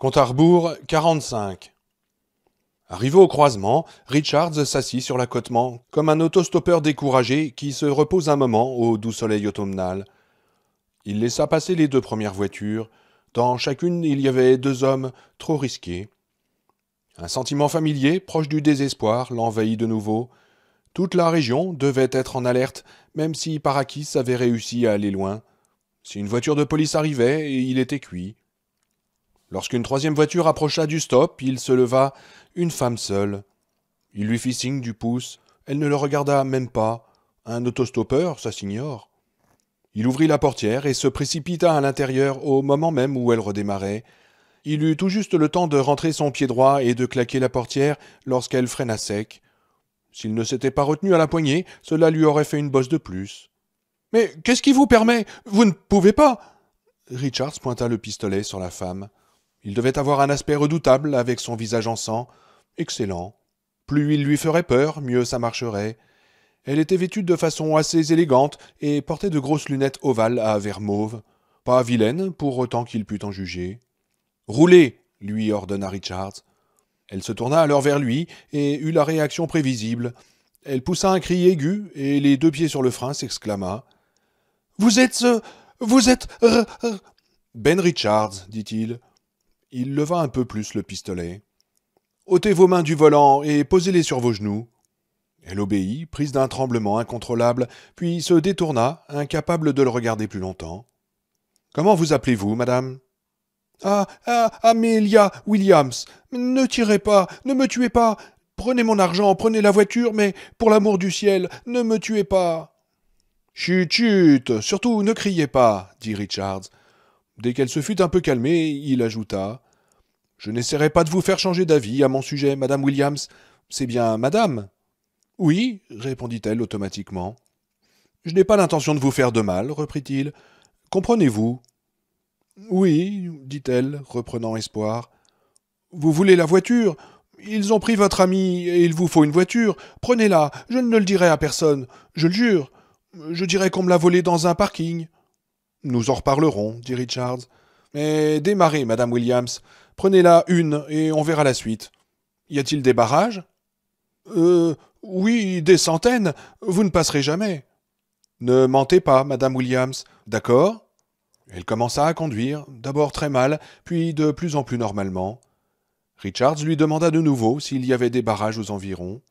Compte à 45. Arrivé au croisement, Richards s'assit sur l'accotement, comme un autostoppeur découragé qui se repose un moment au doux soleil automnal. Il laissa passer les deux premières voitures. Dans chacune, il y avait deux hommes, trop risqués. Un sentiment familier, proche du désespoir, l'envahit de nouveau. Toute la région devait être en alerte, même si Parakis avait réussi à aller loin. Si une voiture de police arrivait, il était cuit. Lorsqu'une troisième voiture approcha du stop, il se leva, une femme seule. Il lui fit signe du pouce, elle ne le regarda même pas. Un autostoppeur, ça s'ignore. Il ouvrit la portière et se précipita à l'intérieur au moment même où elle redémarrait. Il eut tout juste le temps de rentrer son pied droit et de claquer la portière lorsqu'elle freina sec. S'il ne s'était pas retenu à la poignée, cela lui aurait fait une bosse de plus. Mais qu'est-ce qui vous permet Vous ne pouvez pas Richards pointa le pistolet sur la femme. Il devait avoir un aspect redoutable avec son visage en sang. Excellent. Plus il lui ferait peur, mieux ça marcherait. Elle était vêtue de façon assez élégante et portait de grosses lunettes ovales à verre mauve. Pas vilaine, pour autant qu'il pût en juger. Roulez lui ordonna Richards. Elle se tourna alors vers lui et eut la réaction prévisible. Elle poussa un cri aigu et, les deux pieds sur le frein, s'exclama Vous êtes. Euh, vous êtes. Euh, euh, ben Richards, dit-il. Il leva un peu plus le pistolet. Ôtez vos mains du volant et posez-les sur vos genoux. Elle obéit, prise d'un tremblement incontrôlable, puis se détourna, incapable de le regarder plus longtemps. Comment vous appelez-vous, madame Ah, ah, Amelia Williams Ne tirez pas, ne me tuez pas Prenez mon argent, prenez la voiture, mais pour l'amour du ciel, ne me tuez pas Chut, chut Surtout ne criez pas, dit Richards. Dès qu'elle se fut un peu calmée, il ajouta Je n'essaierai pas de vous faire changer d'avis à mon sujet, Madame Williams. C'est bien Madame Oui, répondit-elle automatiquement. Je n'ai pas l'intention de vous faire de mal, reprit-il. Comprenez-vous Oui, dit-elle, reprenant espoir. Vous voulez la voiture Ils ont pris votre ami et il vous faut une voiture. Prenez-la, je ne le dirai à personne, je le jure. Je dirai qu'on me l'a volée dans un parking. Nous en reparlerons, dit Richards. Mais démarrez, madame Williams. Prenez-la une et on verra la suite. Y a-t-il des barrages Euh. Oui, des centaines. Vous ne passerez jamais. Ne mentez pas, madame Williams. D'accord Elle commença à conduire, d'abord très mal, puis de plus en plus normalement. Richards lui demanda de nouveau s'il y avait des barrages aux environs.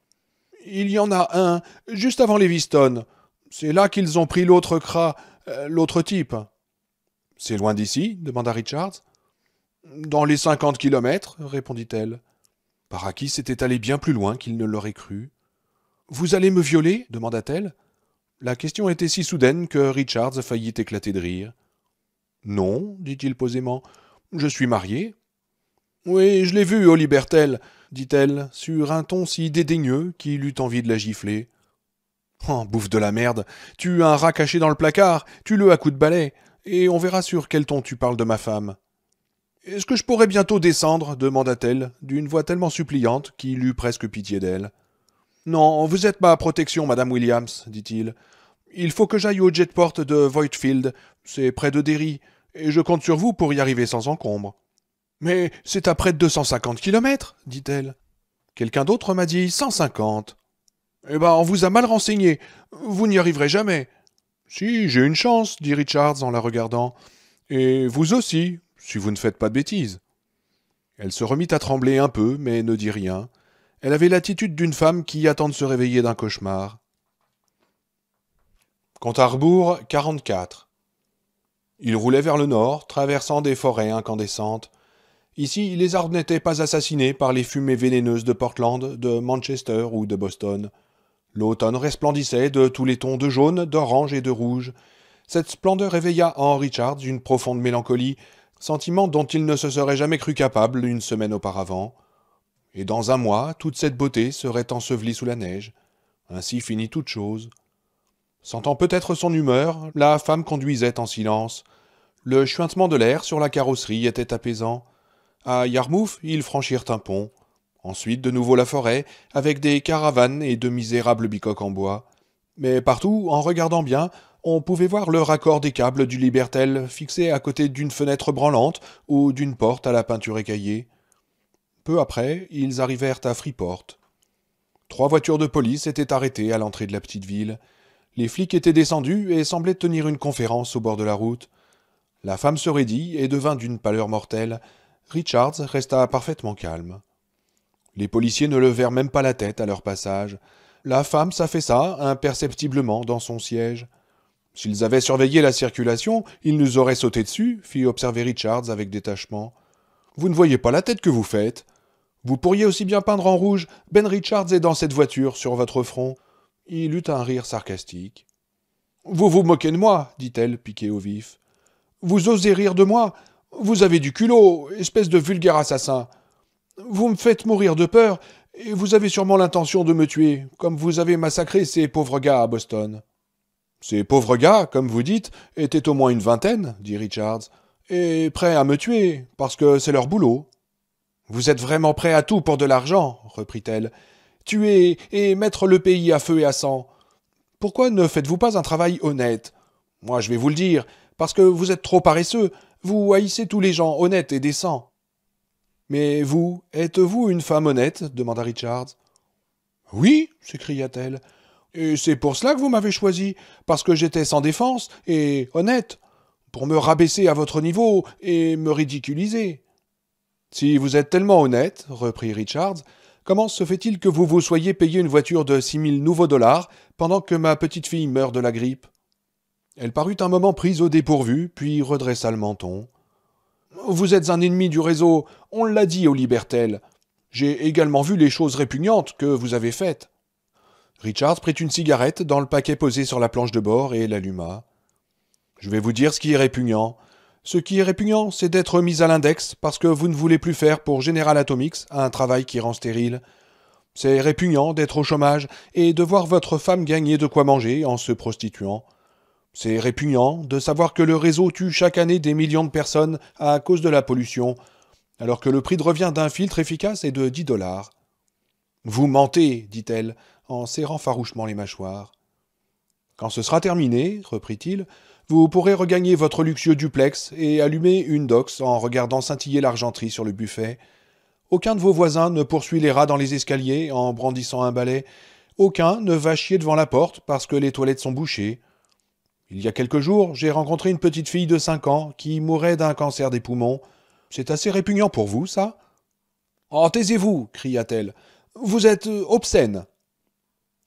Il y en a un, juste avant l'Eviston. C'est là qu'ils ont pris l'autre cras. Euh, l'autre type C'est loin d'ici demanda Richards. Dans les cinquante kilomètres, répondit-elle. Parakis s'était allé bien plus loin qu'il ne l'aurait cru. Vous allez me violer demanda-t-elle. La question était si soudaine que Richards faillit éclater de rire. Non, dit-il posément, je suis marié. Oui, je l'ai vu, au dit-elle, sur un ton si dédaigneux qu'il eut envie de la gifler. Oh, bouffe de la merde. Tu as un rat caché dans le placard, tu le à coup de balai, et on verra sur quel ton tu parles de ma femme. Est-ce que je pourrais bientôt descendre demanda-t-elle, d'une voix tellement suppliante qu'il eut presque pitié d'elle. Non, vous êtes ma protection, madame Williams, dit-il. Il faut que j'aille au jetport de Voightfield, c'est près de Derry, et je compte sur vous pour y arriver sans encombre. Mais c'est à près de cinquante kilomètres, dit-elle. Quelqu'un d'autre m'a dit cinquante. » Eh ben, on vous a mal renseigné. Vous n'y arriverez jamais. Si, j'ai une chance, dit Richards en la regardant. Et vous aussi, si vous ne faites pas de bêtises. Elle se remit à trembler un peu, mais ne dit rien. Elle avait l'attitude d'une femme qui attend de se réveiller d'un cauchemar. Compte à 44. Il roulait vers le nord, traversant des forêts incandescentes. Ici, les arbres n'étaient pas assassinés par les fumées vénéneuses de Portland, de Manchester ou de Boston. L'automne resplendissait de tous les tons de jaune, d'orange et de rouge. Cette splendeur éveilla en Richards une profonde mélancolie, sentiment dont il ne se serait jamais cru capable une semaine auparavant. Et dans un mois, toute cette beauté serait ensevelie sous la neige. Ainsi finit toute chose. Sentant peut-être son humeur, la femme conduisait en silence. Le chuintement de l'air sur la carrosserie était apaisant. À Yarmouth, ils franchirent un pont. Ensuite, de nouveau la forêt, avec des caravanes et de misérables bicoques en bois. Mais partout, en regardant bien, on pouvait voir le raccord des câbles du Libertel fixé à côté d'une fenêtre branlante ou d'une porte à la peinture écaillée. Peu après, ils arrivèrent à Freeport. Trois voitures de police étaient arrêtées à l'entrée de la petite ville. Les flics étaient descendus et semblaient tenir une conférence au bord de la route. La femme se raidit et devint d'une pâleur mortelle. Richards resta parfaitement calme. Les policiers ne levèrent même pas la tête à leur passage. La femme s'affaissa imperceptiblement dans son siège. S'ils avaient surveillé la circulation, ils nous auraient sauté dessus, fit observer Richards avec détachement. Vous ne voyez pas la tête que vous faites. Vous pourriez aussi bien peindre en rouge Ben Richards est dans cette voiture sur votre front. Il eut un rire sarcastique. Vous vous moquez de moi, dit-elle, piquée au vif. Vous osez rire de moi Vous avez du culot, espèce de vulgaire assassin. Vous me faites mourir de peur, et vous avez sûrement l'intention de me tuer, comme vous avez massacré ces pauvres gars à Boston. Ces pauvres gars, comme vous dites, étaient au moins une vingtaine, dit Richards, et prêts à me tuer, parce que c'est leur boulot. Vous êtes vraiment prêts à tout pour de l'argent, reprit-elle. Tuer et mettre le pays à feu et à sang. Pourquoi ne faites-vous pas un travail honnête Moi, je vais vous le dire, parce que vous êtes trop paresseux, vous haïssez tous les gens honnêtes et décents. Mais vous, êtes-vous une femme honnête demanda Richards. Oui, s'écria-t-elle. Et c'est pour cela que vous m'avez choisi, parce que j'étais sans défense et honnête, pour me rabaisser à votre niveau et me ridiculiser. Si vous êtes tellement honnête, reprit Richards, comment se fait-il que vous vous soyez payé une voiture de six mille nouveaux dollars pendant que ma petite fille meurt de la grippe Elle parut un moment prise au dépourvu, puis redressa le menton. Vous êtes un ennemi du réseau, on l'a dit au Libertel. J'ai également vu les choses répugnantes que vous avez faites. Richard prit une cigarette dans le paquet posé sur la planche de bord et l'alluma. Je vais vous dire ce qui est répugnant. Ce qui est répugnant, c'est d'être mis à l'index parce que vous ne voulez plus faire pour General Atomics un travail qui rend stérile. C'est répugnant d'être au chômage et de voir votre femme gagner de quoi manger en se prostituant. C'est répugnant de savoir que le réseau tue chaque année des millions de personnes à cause de la pollution, alors que le prix de revient d'un filtre efficace est de dix dollars. Vous mentez, dit-elle, en serrant farouchement les mâchoires. Quand ce sera terminé, reprit-il, vous pourrez regagner votre luxueux duplex et allumer une dox en regardant scintiller l'argenterie sur le buffet. Aucun de vos voisins ne poursuit les rats dans les escaliers en brandissant un balai. Aucun ne va chier devant la porte parce que les toilettes sont bouchées. Il y a quelques jours, j'ai rencontré une petite fille de cinq ans qui mourait d'un cancer des poumons. C'est assez répugnant pour vous, ça Oh, taisez-vous cria-t-elle. Vous êtes euh, obscène.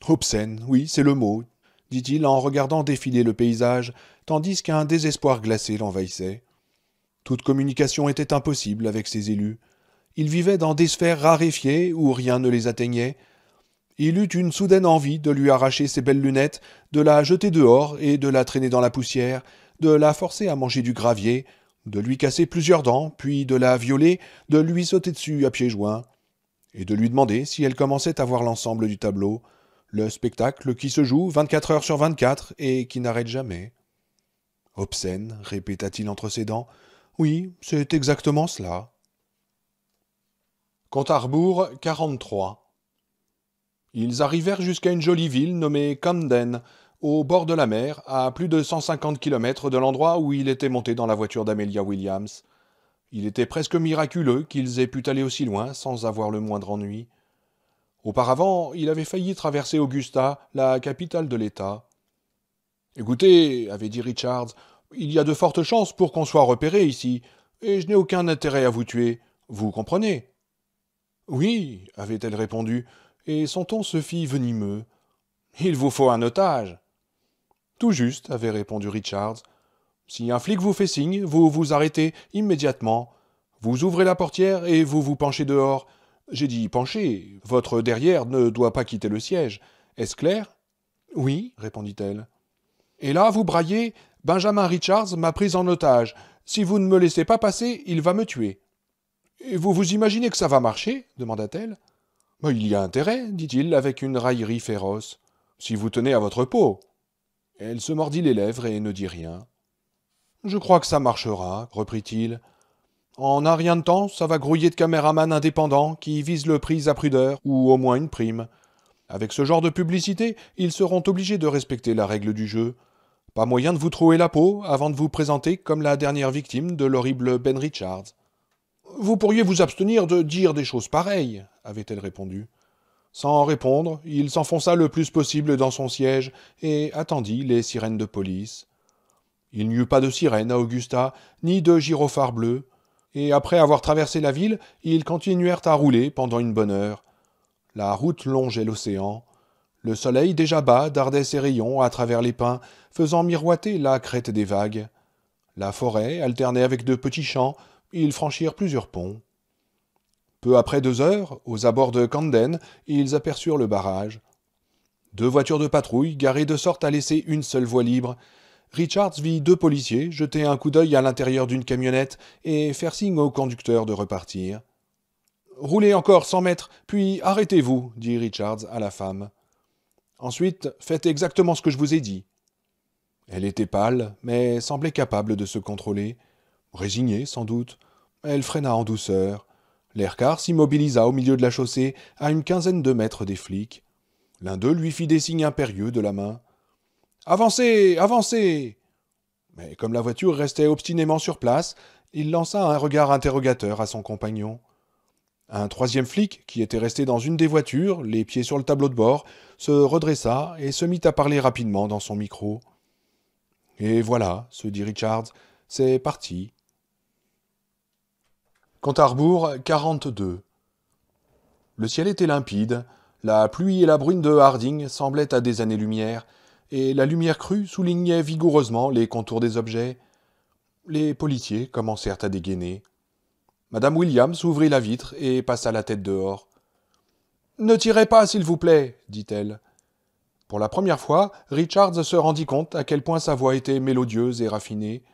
Obscène, oui, c'est le mot, dit-il en regardant défiler le paysage, tandis qu'un désespoir glacé l'envahissait. Toute communication était impossible avec ses élus. Ils vivaient dans des sphères raréfiées où rien ne les atteignait. Il eut une soudaine envie de lui arracher ses belles lunettes, de la jeter dehors et de la traîner dans la poussière, de la forcer à manger du gravier, de lui casser plusieurs dents, puis de la violer, de lui sauter dessus à pieds joints, et de lui demander si elle commençait à voir l'ensemble du tableau, le spectacle qui se joue 24 heures sur vingt-quatre et qui n'arrête jamais. Obscène, répéta-t-il entre ses dents. Oui, c'est exactement cela. quant à 43. Ils arrivèrent jusqu'à une jolie ville nommée Camden, au bord de la mer, à plus de 150 kilomètres de l'endroit où il était monté dans la voiture d'Amelia Williams. Il était presque miraculeux qu'ils aient pu aller aussi loin sans avoir le moindre ennui. Auparavant, il avait failli traverser Augusta, la capitale de l'État. Écoutez, avait dit Richards, il y a de fortes chances pour qu'on soit repéré ici, et je n'ai aucun intérêt à vous tuer, vous comprenez Oui, avait-elle répondu, et son ton se fit venimeux. Il vous faut un otage. Tout juste, avait répondu Richards. Si un flic vous fait signe, vous vous arrêtez immédiatement. Vous ouvrez la portière et vous vous penchez dehors. J'ai dit pencher. Votre derrière ne doit pas quitter le siège. Est-ce clair Oui, répondit-elle. Et là, vous braillez Benjamin Richards m'a prise en otage. Si vous ne me laissez pas passer, il va me tuer. Et vous vous imaginez que ça va marcher demanda-t-elle. Il y a intérêt, dit-il avec une raillerie féroce. Si vous tenez à votre peau. Elle se mordit les lèvres et ne dit rien. Je crois que ça marchera, reprit-il. En un rien de temps, ça va grouiller de caméramans indépendants qui visent le prix à prudeur, ou au moins une prime. Avec ce genre de publicité, ils seront obligés de respecter la règle du jeu. Pas moyen de vous trouer la peau avant de vous présenter comme la dernière victime de l'horrible Ben Richards. Vous pourriez vous abstenir de dire des choses pareilles, avait-elle répondu. Sans répondre, il s'enfonça le plus possible dans son siège et attendit les sirènes de police. Il n'y eut pas de sirène à Augusta, ni de gyrophares bleus, et après avoir traversé la ville, ils continuèrent à rouler pendant une bonne heure. La route longeait l'océan. Le soleil déjà bas dardait ses rayons à travers les pins, faisant miroiter la crête des vagues. La forêt alternait avec de petits champs, ils franchirent plusieurs ponts. Peu après deux heures, aux abords de Camden, ils aperçurent le barrage. Deux voitures de patrouille, garées de sorte à laisser une seule voie libre. Richards vit deux policiers jeter un coup d'œil à l'intérieur d'une camionnette et faire signe au conducteur de repartir. Roulez encore cent mètres, puis arrêtez-vous, dit Richards à la femme. Ensuite, faites exactement ce que je vous ai dit. Elle était pâle, mais semblait capable de se contrôler. Résignée, sans doute, elle freina en douceur. L'air-car s'immobilisa au milieu de la chaussée, à une quinzaine de mètres des flics. L'un d'eux lui fit des signes impérieux de la main. Avancez Avancez Mais comme la voiture restait obstinément sur place, il lança un regard interrogateur à son compagnon. Un troisième flic, qui était resté dans une des voitures, les pieds sur le tableau de bord, se redressa et se mit à parler rapidement dans son micro. Et voilà, se dit Richards, c'est parti. 42. Le ciel était limpide, la pluie et la brune de Harding semblaient à des années-lumière, et la lumière crue soulignait vigoureusement les contours des objets. Les policiers commencèrent à dégainer. Madame Williams ouvrit la vitre et passa la tête dehors. Ne tirez pas, s'il vous plaît, dit-elle. Pour la première fois, Richards se rendit compte à quel point sa voix était mélodieuse et raffinée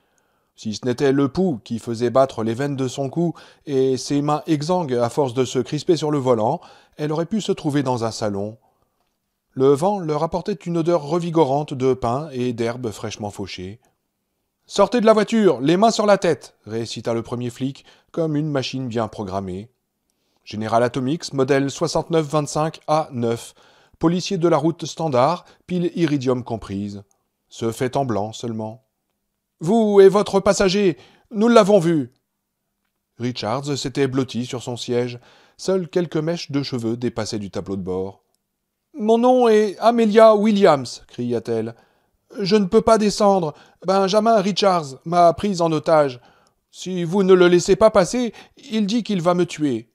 si ce n'était le pouls qui faisait battre les veines de son cou et ses mains exsangues à force de se crisper sur le volant, elle aurait pu se trouver dans un salon. Le vent leur apportait une odeur revigorante de pain et d'herbes fraîchement fauchées. Sortez de la voiture, les mains sur la tête, récita le premier flic, comme une machine bien programmée. General Atomics, modèle 6925A9, policier de la route standard, pile iridium comprise. Ce fait en blanc seulement. Vous et votre passager, nous l'avons vu. Richards s'était blotti sur son siège. Seules quelques mèches de cheveux dépassaient du tableau de bord. Mon nom est Amelia Williams, cria-t-elle. Je ne peux pas descendre. Benjamin Richards m'a prise en otage. Si vous ne le laissez pas passer, il dit qu'il va me tuer.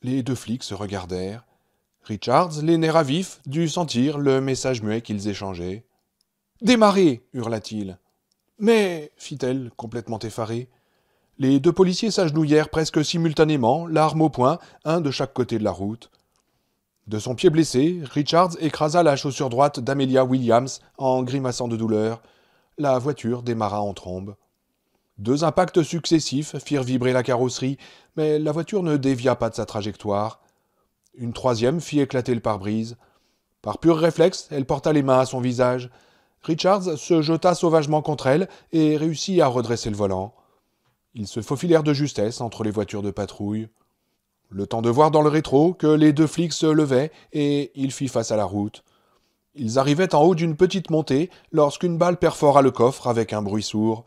Les deux flics se regardèrent. Richards, les nerfs à dut sentir le message muet qu'ils échangeaient. Démarrez hurla-t-il. Mais, fit-elle, complètement effarée, les deux policiers s'agenouillèrent presque simultanément, l'arme au poing, un de chaque côté de la route. De son pied blessé, Richards écrasa la chaussure droite d'Amelia Williams en grimaçant de douleur. La voiture démarra en trombe. Deux impacts successifs firent vibrer la carrosserie, mais la voiture ne dévia pas de sa trajectoire. Une troisième fit éclater le pare-brise. Par pur réflexe, elle porta les mains à son visage. Richards se jeta sauvagement contre elle et réussit à redresser le volant. Ils se faufilèrent de justesse entre les voitures de patrouille. Le temps de voir dans le rétro que les deux flics se levaient et il fit face à la route. Ils arrivaient en haut d'une petite montée lorsqu'une balle perfora le coffre avec un bruit sourd.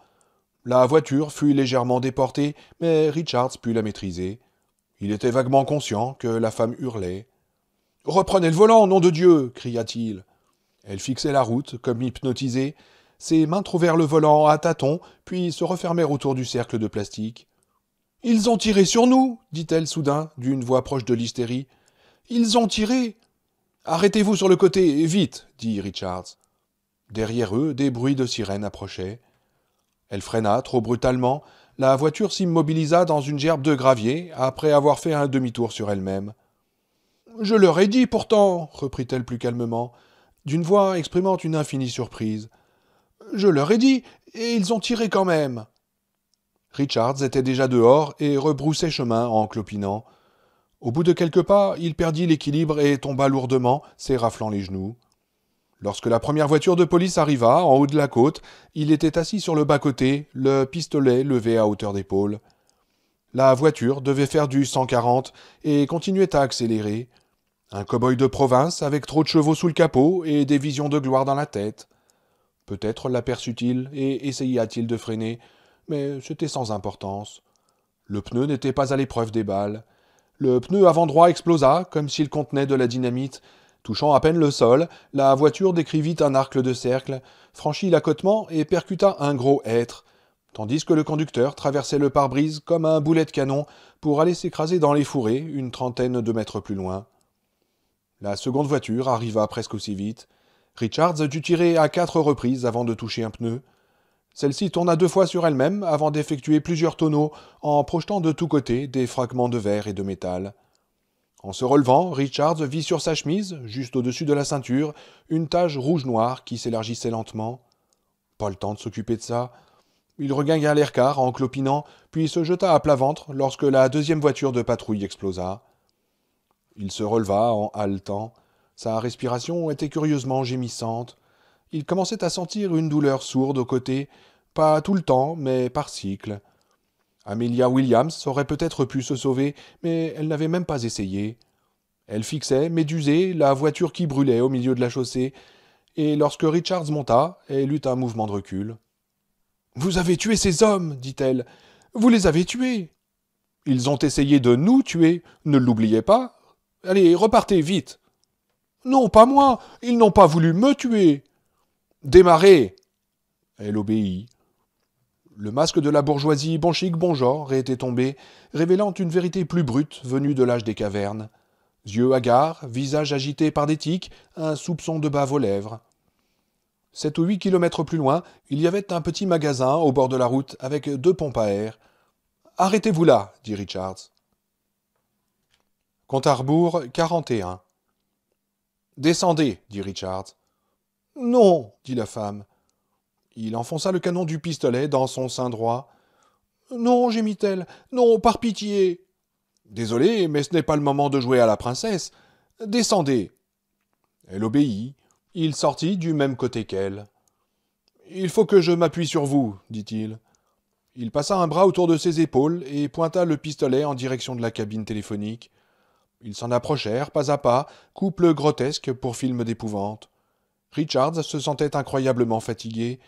La voiture fut légèrement déportée, mais Richards put la maîtriser. Il était vaguement conscient que la femme hurlait. Reprenez le volant, nom de Dieu cria-t-il. Elle fixait la route, comme hypnotisée. Ses mains trouvèrent le volant à tâtons, puis se refermèrent autour du cercle de plastique. Ils ont tiré sur nous, dit-elle soudain, d'une voix proche de l'hystérie. Ils ont tiré. Arrêtez-vous sur le côté, vite, dit Richards. Derrière eux, des bruits de sirènes approchaient. Elle freina trop brutalement, la voiture s'immobilisa dans une gerbe de gravier, après avoir fait un demi-tour sur elle-même. Je leur ai dit pourtant, reprit-elle plus calmement, d'une voix exprimant une infinie surprise. Je leur ai dit, et ils ont tiré quand même. Richards était déjà dehors et rebroussait chemin en clopinant. Au bout de quelques pas, il perdit l'équilibre et tomba lourdement, s'éraflant les genoux. Lorsque la première voiture de police arriva, en haut de la côte, il était assis sur le bas-côté, le pistolet levé à hauteur d'épaule. La voiture devait faire du 140 et continuait à accélérer. Un cow-boy de province avec trop de chevaux sous le capot et des visions de gloire dans la tête. Peut-être l'aperçut-il et essaya-t-il de freiner, mais c'était sans importance. Le pneu n'était pas à l'épreuve des balles. Le pneu avant droit explosa comme s'il contenait de la dynamite. Touchant à peine le sol, la voiture décrivit un arc de cercle, franchit l'accotement et percuta un gros hêtre, tandis que le conducteur traversait le pare-brise comme un boulet de canon pour aller s'écraser dans les fourrés une trentaine de mètres plus loin. La seconde voiture arriva presque aussi vite. Richards dut tirer à quatre reprises avant de toucher un pneu. Celle-ci tourna deux fois sur elle-même avant d'effectuer plusieurs tonneaux en projetant de tous côtés des fragments de verre et de métal. En se relevant, Richards vit sur sa chemise, juste au-dessus de la ceinture, une tache rouge-noire qui s'élargissait lentement. Pas le temps de s'occuper de ça. Il regagna l'air car en clopinant, puis se jeta à plat ventre lorsque la deuxième voiture de patrouille explosa. Il se releva en haletant. Sa respiration était curieusement gémissante. Il commençait à sentir une douleur sourde aux côtés, pas tout le temps, mais par cycle. Amelia Williams aurait peut-être pu se sauver, mais elle n'avait même pas essayé. Elle fixait, médusée, la voiture qui brûlait au milieu de la chaussée, et lorsque Richards monta, elle eut un mouvement de recul. Vous avez tué ces hommes, dit-elle. Vous les avez tués. Ils ont essayé de nous tuer, ne l'oubliez pas, Allez, repartez vite. Non, pas moi. Ils n'ont pas voulu me tuer. Démarrez. Elle obéit. Le masque de la bourgeoisie bon chic, bon genre était tombé, révélant une vérité plus brute venue de l'âge des cavernes. Yeux hagards, visage agité par des tiques, un soupçon de bave aux lèvres. Sept ou huit kilomètres plus loin, il y avait un petit magasin au bord de la route avec deux pompes à air. Arrêtez-vous là, dit Richards. Compte 41. Descendez, dit Richard. « Non, dit la femme. Il enfonça le canon du pistolet dans son sein droit. Non, gémit-elle, non, par pitié. Désolé, mais ce n'est pas le moment de jouer à la princesse. Descendez. Elle obéit. Il sortit du même côté qu'elle. Il faut que je m'appuie sur vous, dit-il. Il passa un bras autour de ses épaules et pointa le pistolet en direction de la cabine téléphonique. Ils s'en approchèrent pas à pas, couple grotesque pour film d'épouvante. Richards se sentait incroyablement fatigué.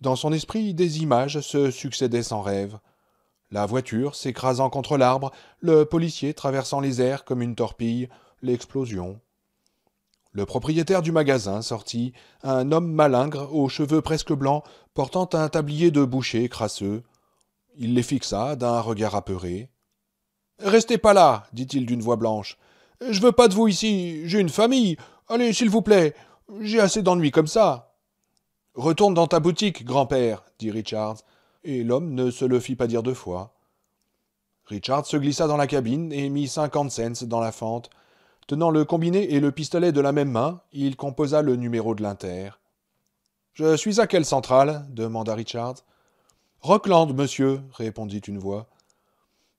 Dans son esprit, des images se succédaient sans rêve. La voiture s'écrasant contre l'arbre, le policier traversant les airs comme une torpille, l'explosion. Le propriétaire du magasin sortit, un homme malingre aux cheveux presque blancs, portant un tablier de boucher crasseux. Il les fixa d'un regard apeuré. Restez pas là, dit-il d'une voix blanche. Je veux pas de vous ici, j'ai une famille. Allez, s'il vous plaît, j'ai assez d'ennuis comme ça. Retourne dans ta boutique, grand-père, dit Richards, et l'homme ne se le fit pas dire deux fois. Richards se glissa dans la cabine et mit cinquante cents dans la fente. Tenant le combiné et le pistolet de la même main, il composa le numéro de l'Inter. Je suis à quelle centrale demanda Richards. Rockland, monsieur, répondit une voix.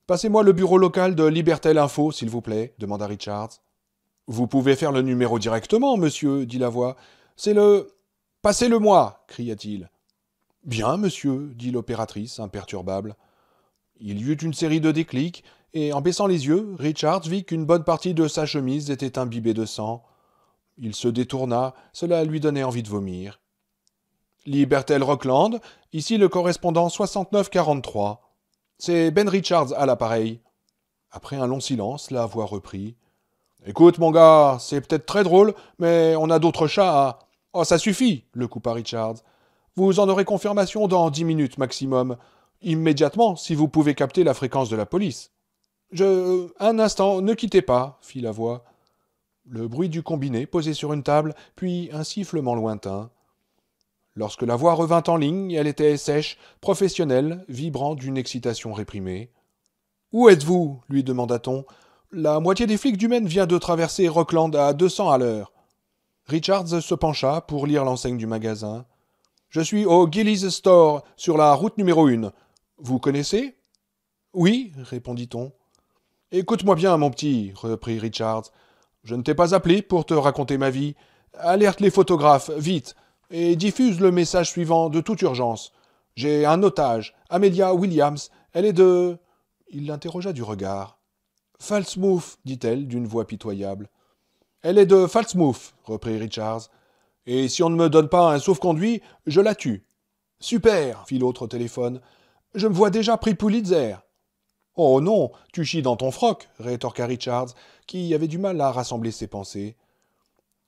Passez-moi le bureau local de Libertel Info, s'il vous plaît, demanda Richards. Vous pouvez faire le numéro directement, monsieur, dit la voix. C'est le. Passez-le-moi, cria-t-il. Bien, monsieur, dit l'opératrice, imperturbable. Il y eut une série de déclics, et en baissant les yeux, Richards vit qu'une bonne partie de sa chemise était imbibée de sang. Il se détourna, cela lui donnait envie de vomir. Libertel Rockland, ici le correspondant 6943. C'est Ben Richards à l'appareil. Après un long silence, la voix reprit. Écoute, mon gars, c'est peut-être très drôle, mais on a d'autres chats à. Oh, ça suffit, le coupa Richards. Vous en aurez confirmation dans dix minutes maximum. Immédiatement, si vous pouvez capter la fréquence de la police. Je. Un instant, ne quittez pas, fit la voix. Le bruit du combiné posé sur une table, puis un sifflement lointain. Lorsque la voix revint en ligne, elle était sèche, professionnelle, vibrant d'une excitation réprimée. Où êtes-vous lui demanda-t-on. La moitié des flics du Maine vient de traverser Rockland à 200 à l'heure. Richards se pencha pour lire l'enseigne du magasin. Je suis au Gillies Store, sur la route numéro une. Vous connaissez Oui, répondit-on. Écoute-moi bien, mon petit, reprit Richards. Je ne t'ai pas appelé pour te raconter ma vie. Alerte les photographes, vite et diffuse le message suivant de toute urgence. J'ai un otage, Amelia Williams, elle est de. Il l'interrogea du regard. Falsmouth, dit-elle d'une voix pitoyable. Elle est de Falsmouth, reprit Richards. Et si on ne me donne pas un sauf-conduit, je la tue. Super, fit l'autre au téléphone. Je me vois déjà pris Pulitzer. Oh non, tu chies dans ton froc, rétorqua Richards, qui avait du mal à rassembler ses pensées.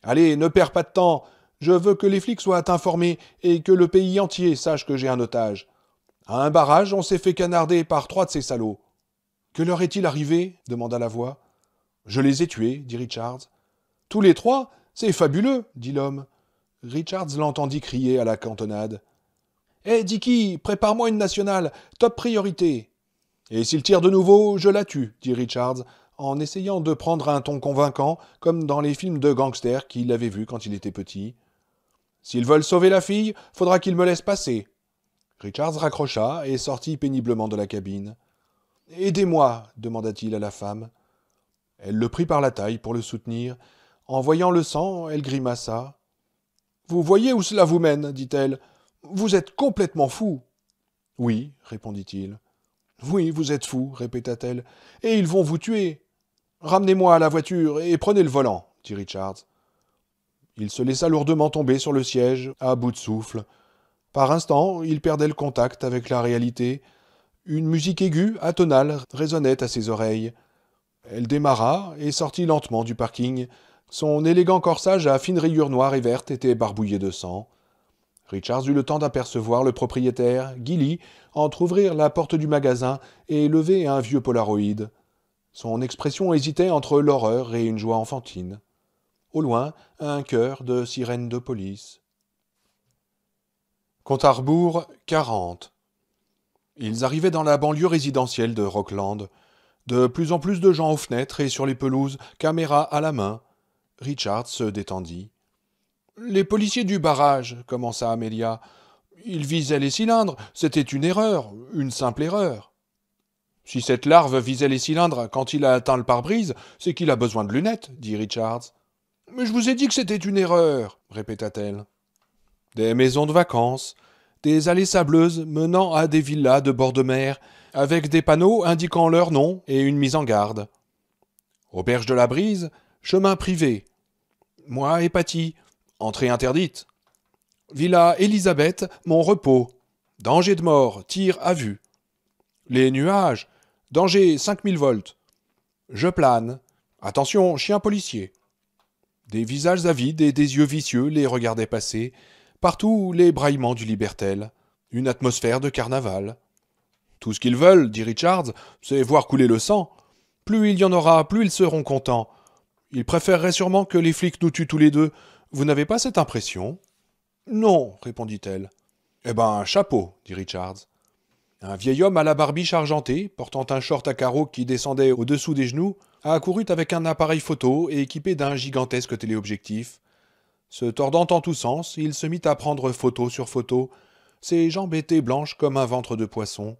Allez, ne perds pas de temps, je veux que les flics soient informés et que le pays entier sache que j'ai un otage. À un barrage, on s'est fait canarder par trois de ces salauds. Que leur est-il arrivé demanda la voix. Je les ai tués, dit Richards. Tous les trois C'est fabuleux, dit l'homme. Richards l'entendit crier à la cantonade. Eh, Dicky, prépare-moi une nationale, top priorité. Et s'il tire de nouveau, je la tue, dit Richards, en essayant de prendre un ton convaincant, comme dans les films de gangsters qu'il avait vus quand il était petit. S'ils veulent sauver la fille, faudra qu'ils me laissent passer. Richards raccrocha et sortit péniblement de la cabine. Aidez-moi, demanda-t-il à la femme. Elle le prit par la taille pour le soutenir. En voyant le sang, elle grimaça. Vous voyez où cela vous mène, dit-elle. Vous êtes complètement fou. Oui, répondit-il. Oui, vous êtes fou, répéta-t-elle, et ils vont vous tuer. Ramenez-moi à la voiture et prenez le volant, dit Richards. Il se laissa lourdement tomber sur le siège, à bout de souffle. Par instants, il perdait le contact avec la réalité. Une musique aiguë, atonale, résonnait à ses oreilles. Elle démarra et sortit lentement du parking. Son élégant corsage à fines rayures noires et vertes était barbouillé de sang. Richards eut le temps d'apercevoir le propriétaire, Gilly, entr'ouvrir la porte du magasin et lever un vieux Polaroid. Son expression hésitait entre l'horreur et une joie enfantine au loin, un chœur de sirènes de police. Compte à 40. Ils arrivaient dans la banlieue résidentielle de Rockland. De plus en plus de gens aux fenêtres et sur les pelouses, caméra à la main. Richard se détendit. Les policiers du barrage, commença Amélia. Ils visaient les cylindres, c'était une erreur, une simple erreur. Si cette larve visait les cylindres quand il a atteint le pare-brise, c'est qu'il a besoin de lunettes, dit Richards. Mais je vous ai dit que c'était une erreur, répéta-t-elle. Des maisons de vacances, des allées sableuses menant à des villas de bord de mer, avec des panneaux indiquant leur nom et une mise en garde. Auberge de la Brise, chemin privé. Moi et entrée interdite. Villa Elisabeth, mon repos. Danger de mort, tir à vue. Les nuages, danger 5000 volts. Je plane. Attention, chien policier. Des visages avides et des yeux vicieux les regardaient passer, partout les braillements du libertel, une atmosphère de carnaval. Tout ce qu'ils veulent, dit Richards, c'est voir couler le sang. Plus il y en aura, plus ils seront contents. Ils préféreraient sûrement que les flics nous tuent tous les deux. Vous n'avez pas cette impression Non, répondit-elle. Eh ben, chapeau, dit Richards. Un vieil homme à la barbiche argentée, portant un short à carreaux qui descendait au-dessous des genoux, accourut avec un appareil photo et équipé d'un gigantesque téléobjectif. Se tordant en tous sens, il se mit à prendre photo sur photo. Ses jambes étaient blanches comme un ventre de poisson.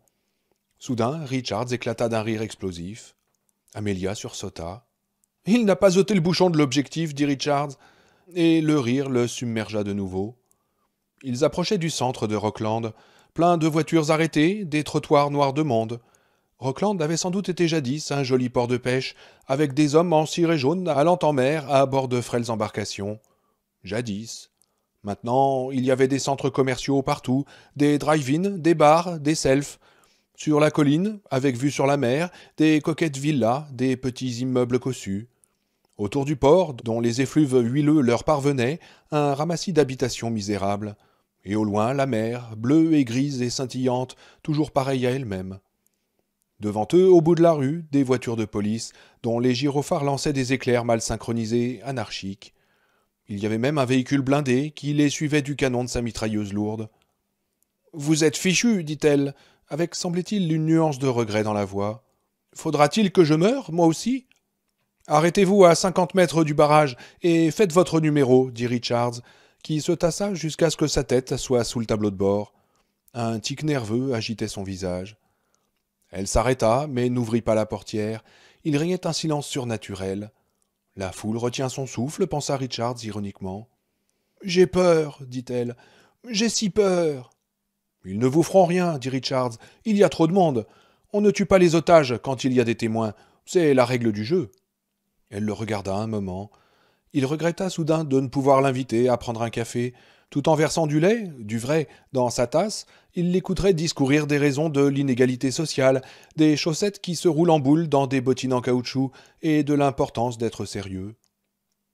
Soudain, Richards éclata d'un rire explosif. Amelia sursauta. Il n'a pas ôté le bouchon de l'objectif, dit Richards, et le rire le submergea de nouveau. Ils approchaient du centre de Rockland, plein de voitures arrêtées, des trottoirs noirs de monde. Rockland avait sans doute été jadis un joli port de pêche, avec des hommes en ciré jaune allant en mer à bord de frêles embarcations. Jadis. Maintenant, il y avait des centres commerciaux partout, des drive-in, des bars, des selfs. Sur la colline, avec vue sur la mer, des coquettes villas, des petits immeubles cossus. Autour du port, dont les effluves huileux leur parvenaient, un ramassis d'habitations misérables. Et au loin, la mer, bleue et grise et scintillante, toujours pareille à elle-même. Devant eux, au bout de la rue, des voitures de police, dont les gyrophares lançaient des éclairs mal synchronisés, anarchiques. Il y avait même un véhicule blindé qui les suivait du canon de sa mitrailleuse lourde. Vous êtes fichu, dit-elle, avec, semblait-il, une nuance de regret dans la voix. Faudra-t-il que je meure, moi aussi Arrêtez-vous à cinquante mètres du barrage et faites votre numéro, dit Richards, qui se tassa jusqu'à ce que sa tête soit sous le tableau de bord. Un tic nerveux agitait son visage. Elle s'arrêta, mais n'ouvrit pas la portière. Il régnait un silence surnaturel. La foule retient son souffle, pensa Richards ironiquement. J'ai peur, dit-elle. J'ai si peur. Ils ne vous feront rien, dit Richards. Il y a trop de monde. On ne tue pas les otages quand il y a des témoins. C'est la règle du jeu. Elle le regarda un moment. Il regretta soudain de ne pouvoir l'inviter à prendre un café, tout en versant du lait, du vrai, dans sa tasse, il l'écouterait discourir des raisons de l'inégalité sociale, des chaussettes qui se roulent en boule dans des bottines en caoutchouc, et de l'importance d'être sérieux.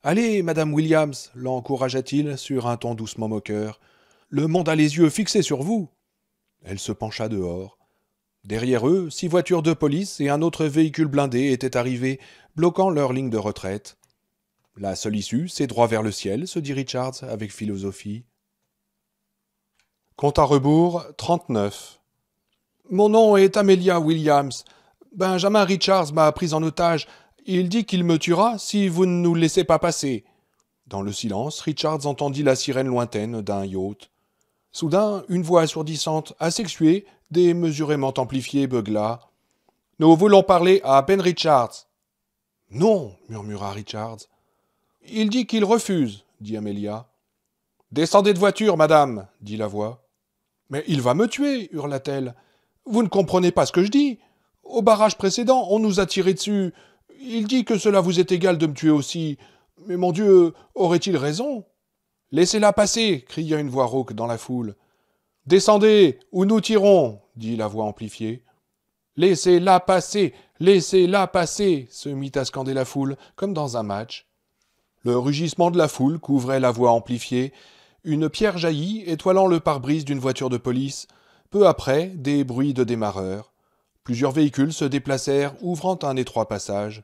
Allez, madame Williams, l'encouragea-t-il sur un ton doucement moqueur. Le monde a les yeux fixés sur vous. Elle se pencha dehors. Derrière eux, six voitures de police et un autre véhicule blindé étaient arrivés, bloquant leur ligne de retraite. La seule issue, c'est droit vers le ciel, se dit Richards avec philosophie. Compte à rebours 39. Mon nom est Amelia Williams. Benjamin Richards m'a pris en otage. Il dit qu'il me tuera si vous ne nous laissez pas passer. Dans le silence, Richards entendit la sirène lointaine d'un yacht. Soudain, une voix assourdissante, asexuée, démesurément amplifiée, beugla. Nous voulons parler à Ben Richards. Non, murmura Richards. Il dit qu'il refuse, dit Amélia. Descendez de voiture, madame, dit la voix. Mais il va me tuer, hurla-t-elle. Vous ne comprenez pas ce que je dis. Au barrage précédent, on nous a tiré dessus. Il dit que cela vous est égal de me tuer aussi. Mais mon Dieu, aurait-il raison Laissez-la passer, cria une voix rauque dans la foule. Descendez, ou nous tirons, dit la voix amplifiée. Laissez-la passer, laissez-la passer, se mit à scander la foule, comme dans un match. Le rugissement de la foule couvrait la voie amplifiée. Une pierre jaillit, étoilant le pare-brise d'une voiture de police. Peu après, des bruits de démarreurs. Plusieurs véhicules se déplacèrent, ouvrant un étroit passage.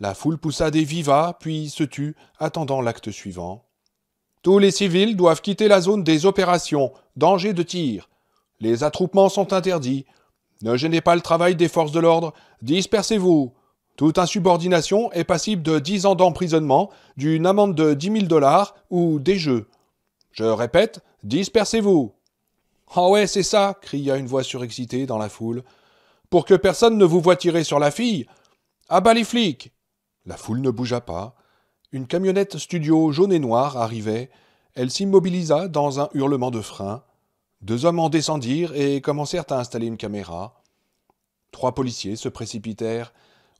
La foule poussa des vivas, puis se tut, attendant l'acte suivant. Tous les civils doivent quitter la zone des opérations. Danger de tir. Les attroupements sont interdits. Ne gênez pas le travail des forces de l'ordre. Dispersez-vous. Toute insubordination est passible de dix ans d'emprisonnement, d'une amende de dix mille dollars ou des jeux. Je répète, dispersez-vous. Ah ouais, c'est ça, cria une voix surexcitée dans la foule. Pour que personne ne vous voit tirer sur la fille. À ah bas les flics. La foule ne bougea pas. Une camionnette studio jaune et noire arrivait. Elle s'immobilisa dans un hurlement de frein. Deux hommes en descendirent et commencèrent à installer une caméra. Trois policiers se précipitèrent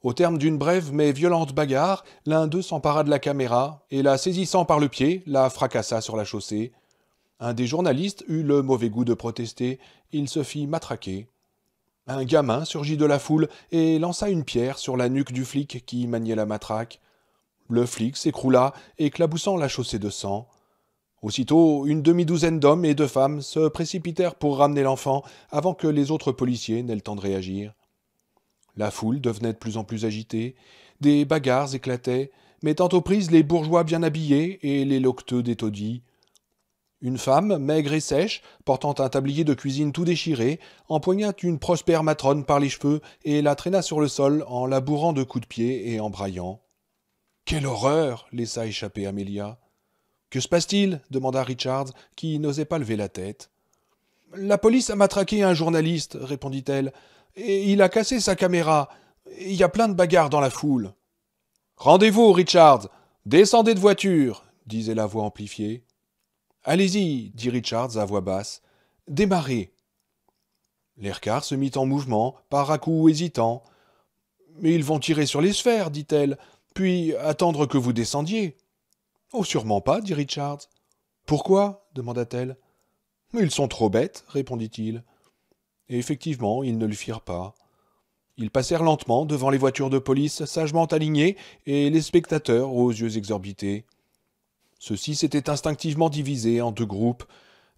au terme d'une brève mais violente bagarre, l'un d'eux s'empara de la caméra et, la saisissant par le pied, la fracassa sur la chaussée. Un des journalistes eut le mauvais goût de protester, il se fit matraquer. Un gamin surgit de la foule et lança une pierre sur la nuque du flic qui maniait la matraque. Le flic s'écroula, éclaboussant la chaussée de sang. Aussitôt, une demi-douzaine d'hommes et de femmes se précipitèrent pour ramener l'enfant avant que les autres policiers n'aient le temps de réagir. La foule devenait de plus en plus agitée, des bagarres éclataient, mettant aux prises les bourgeois bien habillés et les locteux des Une femme, maigre et sèche, portant un tablier de cuisine tout déchiré, empoigna une prospère matrone par les cheveux et la traîna sur le sol en la bourrant de coups de pied et en braillant. Quelle horreur laissa échapper Amélia. Que se passe-t-il demanda Richards, qui n'osait pas lever la tête. La police a matraqué un journaliste, répondit-elle. Et il a cassé sa caméra. Il y a plein de bagarres dans la foule. Rendez-vous, Richards. Descendez de voiture, disait la voix amplifiée. Allez-y, dit Richards à voix basse. Démarrez. L'aircar se mit en mouvement, par à coups hésitant. Mais ils vont tirer sur les sphères, dit-elle, puis attendre que vous descendiez. Oh, sûrement pas, dit Richards. Pourquoi demanda-t-elle. Ils sont trop bêtes, répondit-il effectivement, ils ne le firent pas. Ils passèrent lentement devant les voitures de police sagement alignées et les spectateurs aux yeux exorbités. Ceux-ci s'étaient instinctivement divisés en deux groupes.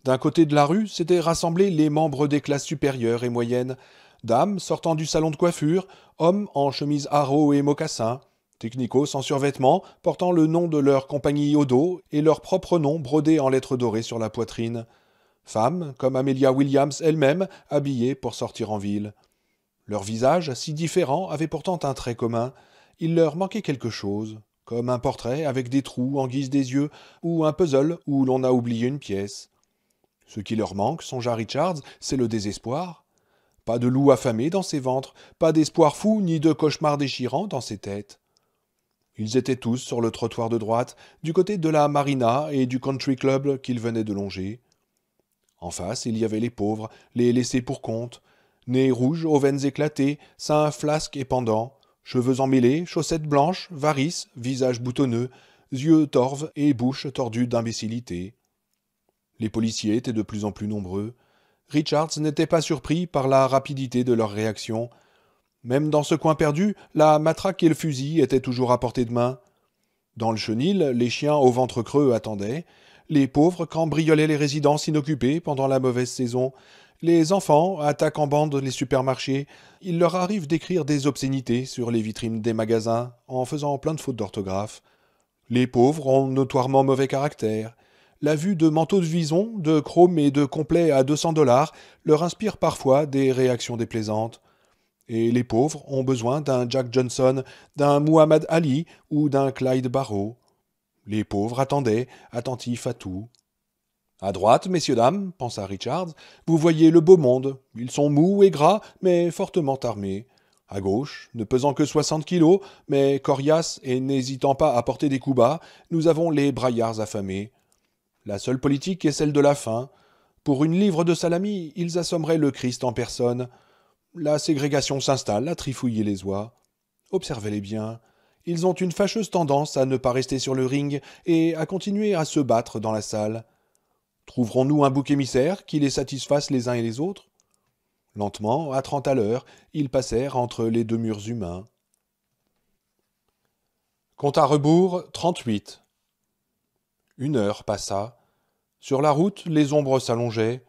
D'un côté de la rue s'étaient rassemblés les membres des classes supérieures et moyennes, dames sortant du salon de coiffure, hommes en chemise haro et mocassins, technicos en survêtement portant le nom de leur compagnie au dos et leur propre nom brodé en lettres dorées sur la poitrine femmes comme Amelia Williams elle-même, habillées pour sortir en ville. Leurs visages, si différents, avaient pourtant un trait commun. Il leur manquait quelque chose, comme un portrait avec des trous en guise des yeux, ou un puzzle où l'on a oublié une pièce. Ce qui leur manque, songea Richards, c'est le désespoir. Pas de loup affamé dans ses ventres, pas d'espoir fou ni de cauchemar déchirant dans ses têtes. Ils étaient tous sur le trottoir de droite, du côté de la marina et du country club qu'ils venaient de longer. En face, il y avait les pauvres, les laissés pour compte, nez rouge, aux veines éclatées, seins flasques et pendants, cheveux emmêlés, chaussettes blanches, varices, visage boutonneux, yeux torves et bouche tordue d'imbécilité. Les policiers étaient de plus en plus nombreux. Richards n'était pas surpris par la rapidité de leur réaction. Même dans ce coin perdu, la matraque et le fusil étaient toujours à portée de main. Dans le chenil, les chiens au ventre creux attendaient, les pauvres cambriolaient les résidences inoccupées pendant la mauvaise saison, les enfants attaquent en bande les supermarchés, il leur arrive d'écrire des obscénités sur les vitrines des magasins en faisant plein de fautes d'orthographe. Les pauvres ont notoirement mauvais caractère. La vue de manteaux de vison, de chrome et de complet à 200 dollars leur inspire parfois des réactions déplaisantes. Et les pauvres ont besoin d'un Jack Johnson, d'un Muhammad Ali ou d'un Clyde Barrow. Les pauvres attendaient, attentifs à tout. À droite, messieurs dames, pensa Richards, vous voyez le beau monde. Ils sont mous et gras, mais fortement armés. À gauche, ne pesant que soixante kilos, mais coriaces et n'hésitant pas à porter des coups bas, nous avons les braillards affamés. La seule politique est celle de la faim. Pour une livre de salami, ils assommeraient le Christ en personne. La ségrégation s'installe à trifouiller les oies. Observez-les bien ils ont une fâcheuse tendance à ne pas rester sur le ring et à continuer à se battre dans la salle. Trouverons-nous un bouc émissaire qui les satisfasse les uns et les autres Lentement, à trente à l'heure, ils passèrent entre les deux murs humains. Compte à rebours, trente-huit. Une heure passa. Sur la route, les ombres s'allongeaient.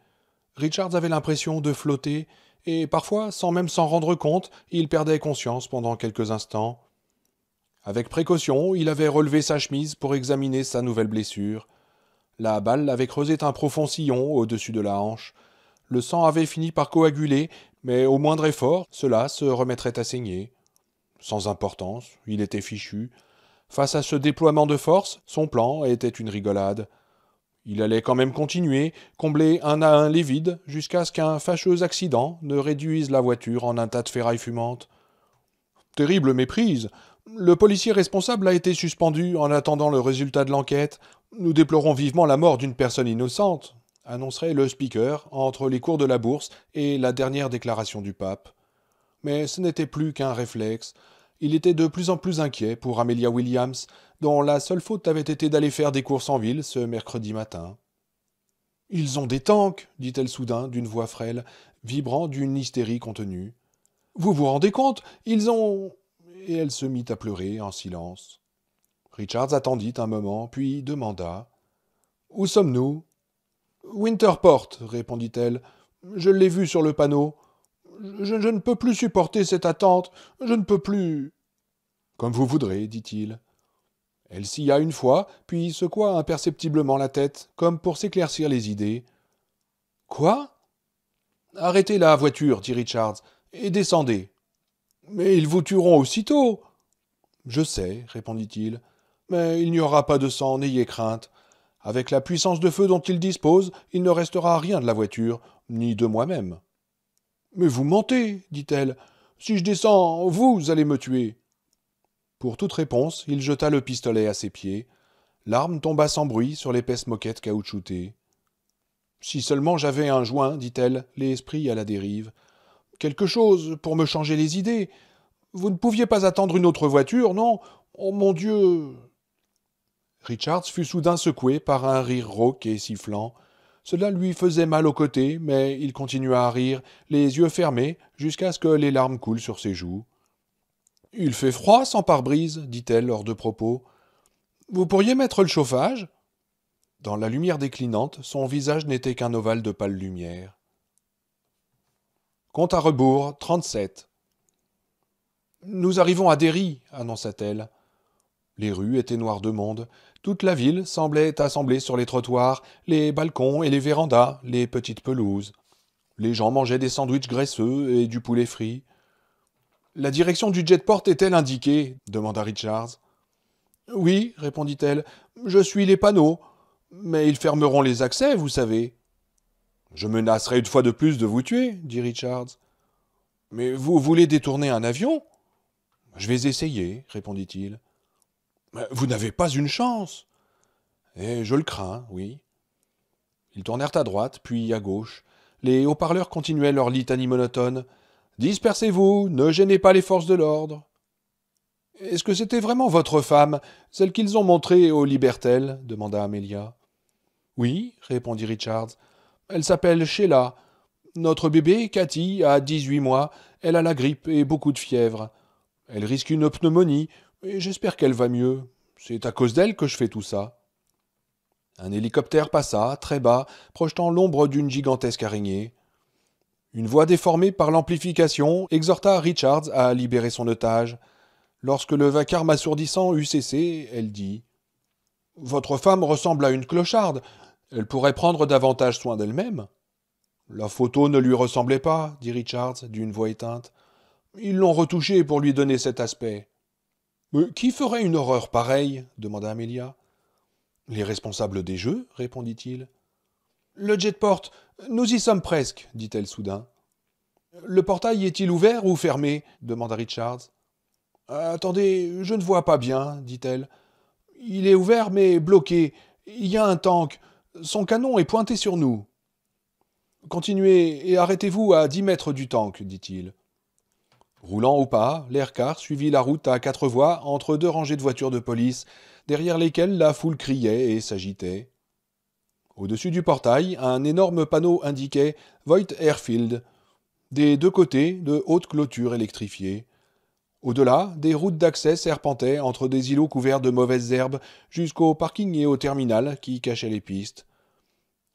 Richards avait l'impression de flotter, et parfois, sans même s'en rendre compte, il perdait conscience pendant quelques instants. Avec précaution, il avait relevé sa chemise pour examiner sa nouvelle blessure. La balle avait creusé un profond sillon au-dessus de la hanche. Le sang avait fini par coaguler, mais au moindre effort, cela se remettrait à saigner. Sans importance, il était fichu. Face à ce déploiement de force, son plan était une rigolade. Il allait quand même continuer, combler un à un les vides, jusqu'à ce qu'un fâcheux accident ne réduise la voiture en un tas de ferraille fumante. Terrible méprise, le policier responsable a été suspendu en attendant le résultat de l'enquête. Nous déplorons vivement la mort d'une personne innocente, annoncerait le speaker entre les cours de la bourse et la dernière déclaration du pape. Mais ce n'était plus qu'un réflexe. Il était de plus en plus inquiet pour Amelia Williams, dont la seule faute avait été d'aller faire des courses en ville ce mercredi matin. Ils ont des tanks, dit-elle soudain d'une voix frêle, vibrant d'une hystérie contenue. Vous vous rendez compte Ils ont et elle se mit à pleurer en silence. Richards attendit un moment, puis demanda Où sommes-nous Winterport, répondit-elle. Je l'ai vu sur le panneau. Je, ne peux plus supporter cette attente. Je ne peux plus. Comme vous voudrez, dit-il. Elle scia une fois, puis secoua imperceptiblement la tête, comme pour s'éclaircir les idées. Quoi Arrêtez la voiture, dit Richards, et descendez. Mais ils vous tueront aussitôt. Je sais, répondit-il, mais il n'y aura pas de sang, n'ayez crainte. Avec la puissance de feu dont ils disposent, il ne restera rien de la voiture, ni de moi-même. Mais vous mentez, dit-elle. Si je descends, vous allez me tuer. Pour toute réponse, il jeta le pistolet à ses pieds. L'arme tomba sans bruit sur l'épaisse moquette caoutchoutée. Si seulement j'avais un joint, dit-elle, l'esprit à la dérive, quelque chose pour me changer les idées. Vous ne pouviez pas attendre une autre voiture, non Oh mon Dieu Richards fut soudain secoué par un rire rauque et sifflant. Cela lui faisait mal aux côtés, mais il continua à rire, les yeux fermés, jusqu'à ce que les larmes coulent sur ses joues. Il fait froid sans pare-brise, dit-elle hors de propos. Vous pourriez mettre le chauffage Dans la lumière déclinante, son visage n'était qu'un ovale de pâle lumière. Compte à rebours, 37. Nous arrivons à Derry, annonça-t-elle. Les rues étaient noires de monde. Toute la ville semblait assemblée sur les trottoirs, les balcons et les vérandas, les petites pelouses. Les gens mangeaient des sandwichs graisseux et du poulet frit. La direction du jetport est-elle indiquée demanda Richards. Oui, répondit-elle, je suis les panneaux. Mais ils fermeront les accès, vous savez. Je menacerai une fois de plus de vous tuer, dit Richards. Mais vous voulez détourner un avion Je vais essayer, répondit-il. Vous n'avez pas une chance. Et eh, je le crains, oui. Ils tournèrent à droite, puis à gauche. Les haut-parleurs continuaient leur litanie monotone. Dispersez-vous, ne gênez pas les forces de l'ordre. Est-ce que c'était vraiment votre femme, celle qu'ils ont montrée aux Libertel demanda Amélia. Oui, répondit Richards. Elle s'appelle Sheila. Notre bébé, Cathy, a 18 mois. Elle a la grippe et beaucoup de fièvre. Elle risque une pneumonie, et j'espère qu'elle va mieux. C'est à cause d'elle que je fais tout ça. Un hélicoptère passa, très bas, projetant l'ombre d'une gigantesque araignée. Une voix déformée par l'amplification exhorta Richards à libérer son otage. Lorsque le vacarme assourdissant eut cessé, elle dit Votre femme ressemble à une clocharde. Elle pourrait prendre davantage soin d'elle-même. La photo ne lui ressemblait pas, dit Richards d'une voix éteinte. Ils l'ont retouchée pour lui donner cet aspect. Mais euh, qui ferait une horreur pareille demanda Amelia. Les responsables des jeux répondit-il. Le jet jetport, nous y sommes presque, dit-elle soudain. Le portail est-il ouvert ou fermé demanda Richards. Attendez, je ne vois pas bien, dit-elle. Il est ouvert mais bloqué. Il y a un tank. Son canon est pointé sur nous. Continuez et arrêtez-vous à dix mètres du tank, dit-il. Roulant au pas, l'aircar suivit la route à quatre voies entre deux rangées de voitures de police, derrière lesquelles la foule criait et s'agitait. Au-dessus du portail, un énorme panneau indiquait Voigt Airfield, des deux côtés de hautes clôtures électrifiées. Au-delà, des routes d'accès serpentaient entre des îlots couverts de mauvaises herbes jusqu'au parking et au terminal qui cachaient les pistes.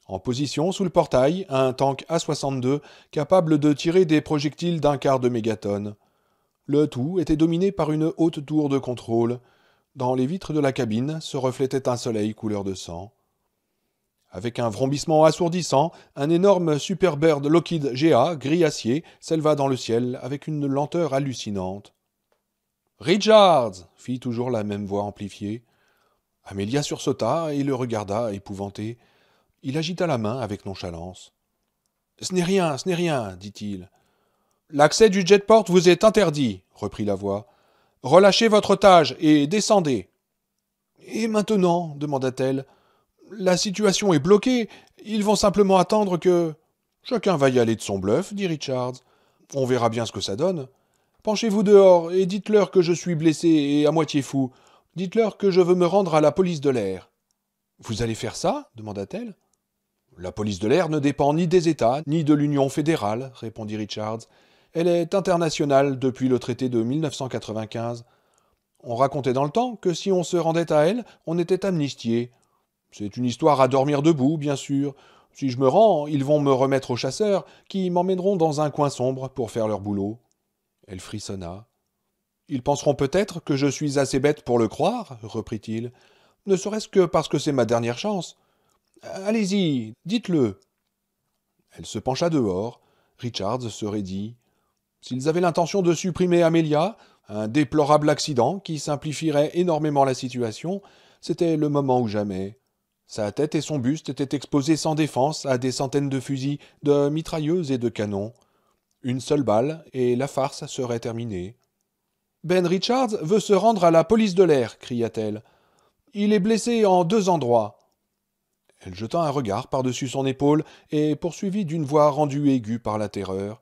En position sous le portail, un tank A-62 capable de tirer des projectiles d'un quart de mégatonne. Le tout était dominé par une haute tour de contrôle. Dans les vitres de la cabine se reflétait un soleil couleur de sang. Avec un vrombissement assourdissant, un énorme Superbird Lockheed GA gris acier s'éleva dans le ciel avec une lenteur hallucinante. Richards fit toujours la même voix amplifiée. Amélia sursauta et le regarda, épouvanté. Il agita la main avec nonchalance. Ce n'est rien, ce n'est rien, dit-il. L'accès du jetport vous est interdit, reprit la voix. Relâchez votre otage et descendez. Et maintenant demanda-t-elle. La situation est bloquée. Ils vont simplement attendre que. Chacun va y aller de son bluff, dit Richards. On verra bien ce que ça donne. Penchez-vous dehors et dites-leur que je suis blessé et à moitié fou. Dites-leur que je veux me rendre à la police de l'air. Vous allez faire ça demanda-t-elle. La police de l'air ne dépend ni des États, ni de l'Union fédérale, répondit Richards. Elle est internationale depuis le traité de 1995. On racontait dans le temps que si on se rendait à elle, on était amnistié. C'est une histoire à dormir debout, bien sûr. Si je me rends, ils vont me remettre aux chasseurs, qui m'emmèneront dans un coin sombre pour faire leur boulot. Elle frissonna. Ils penseront peut-être que je suis assez bête pour le croire, reprit-il, ne serait-ce que parce que c'est ma dernière chance. Allez-y, dites-le. Elle se pencha dehors. Richards se raidit. S'ils avaient l'intention de supprimer Amelia, un déplorable accident qui simplifierait énormément la situation, c'était le moment ou jamais. Sa tête et son buste étaient exposés sans défense à des centaines de fusils, de mitrailleuses et de canons. Une seule balle, et la farce serait terminée. Ben Richards veut se rendre à la police de l'air, cria-t-elle. Il est blessé en deux endroits. Elle jeta un regard par-dessus son épaule et poursuivit d'une voix rendue aiguë par la terreur.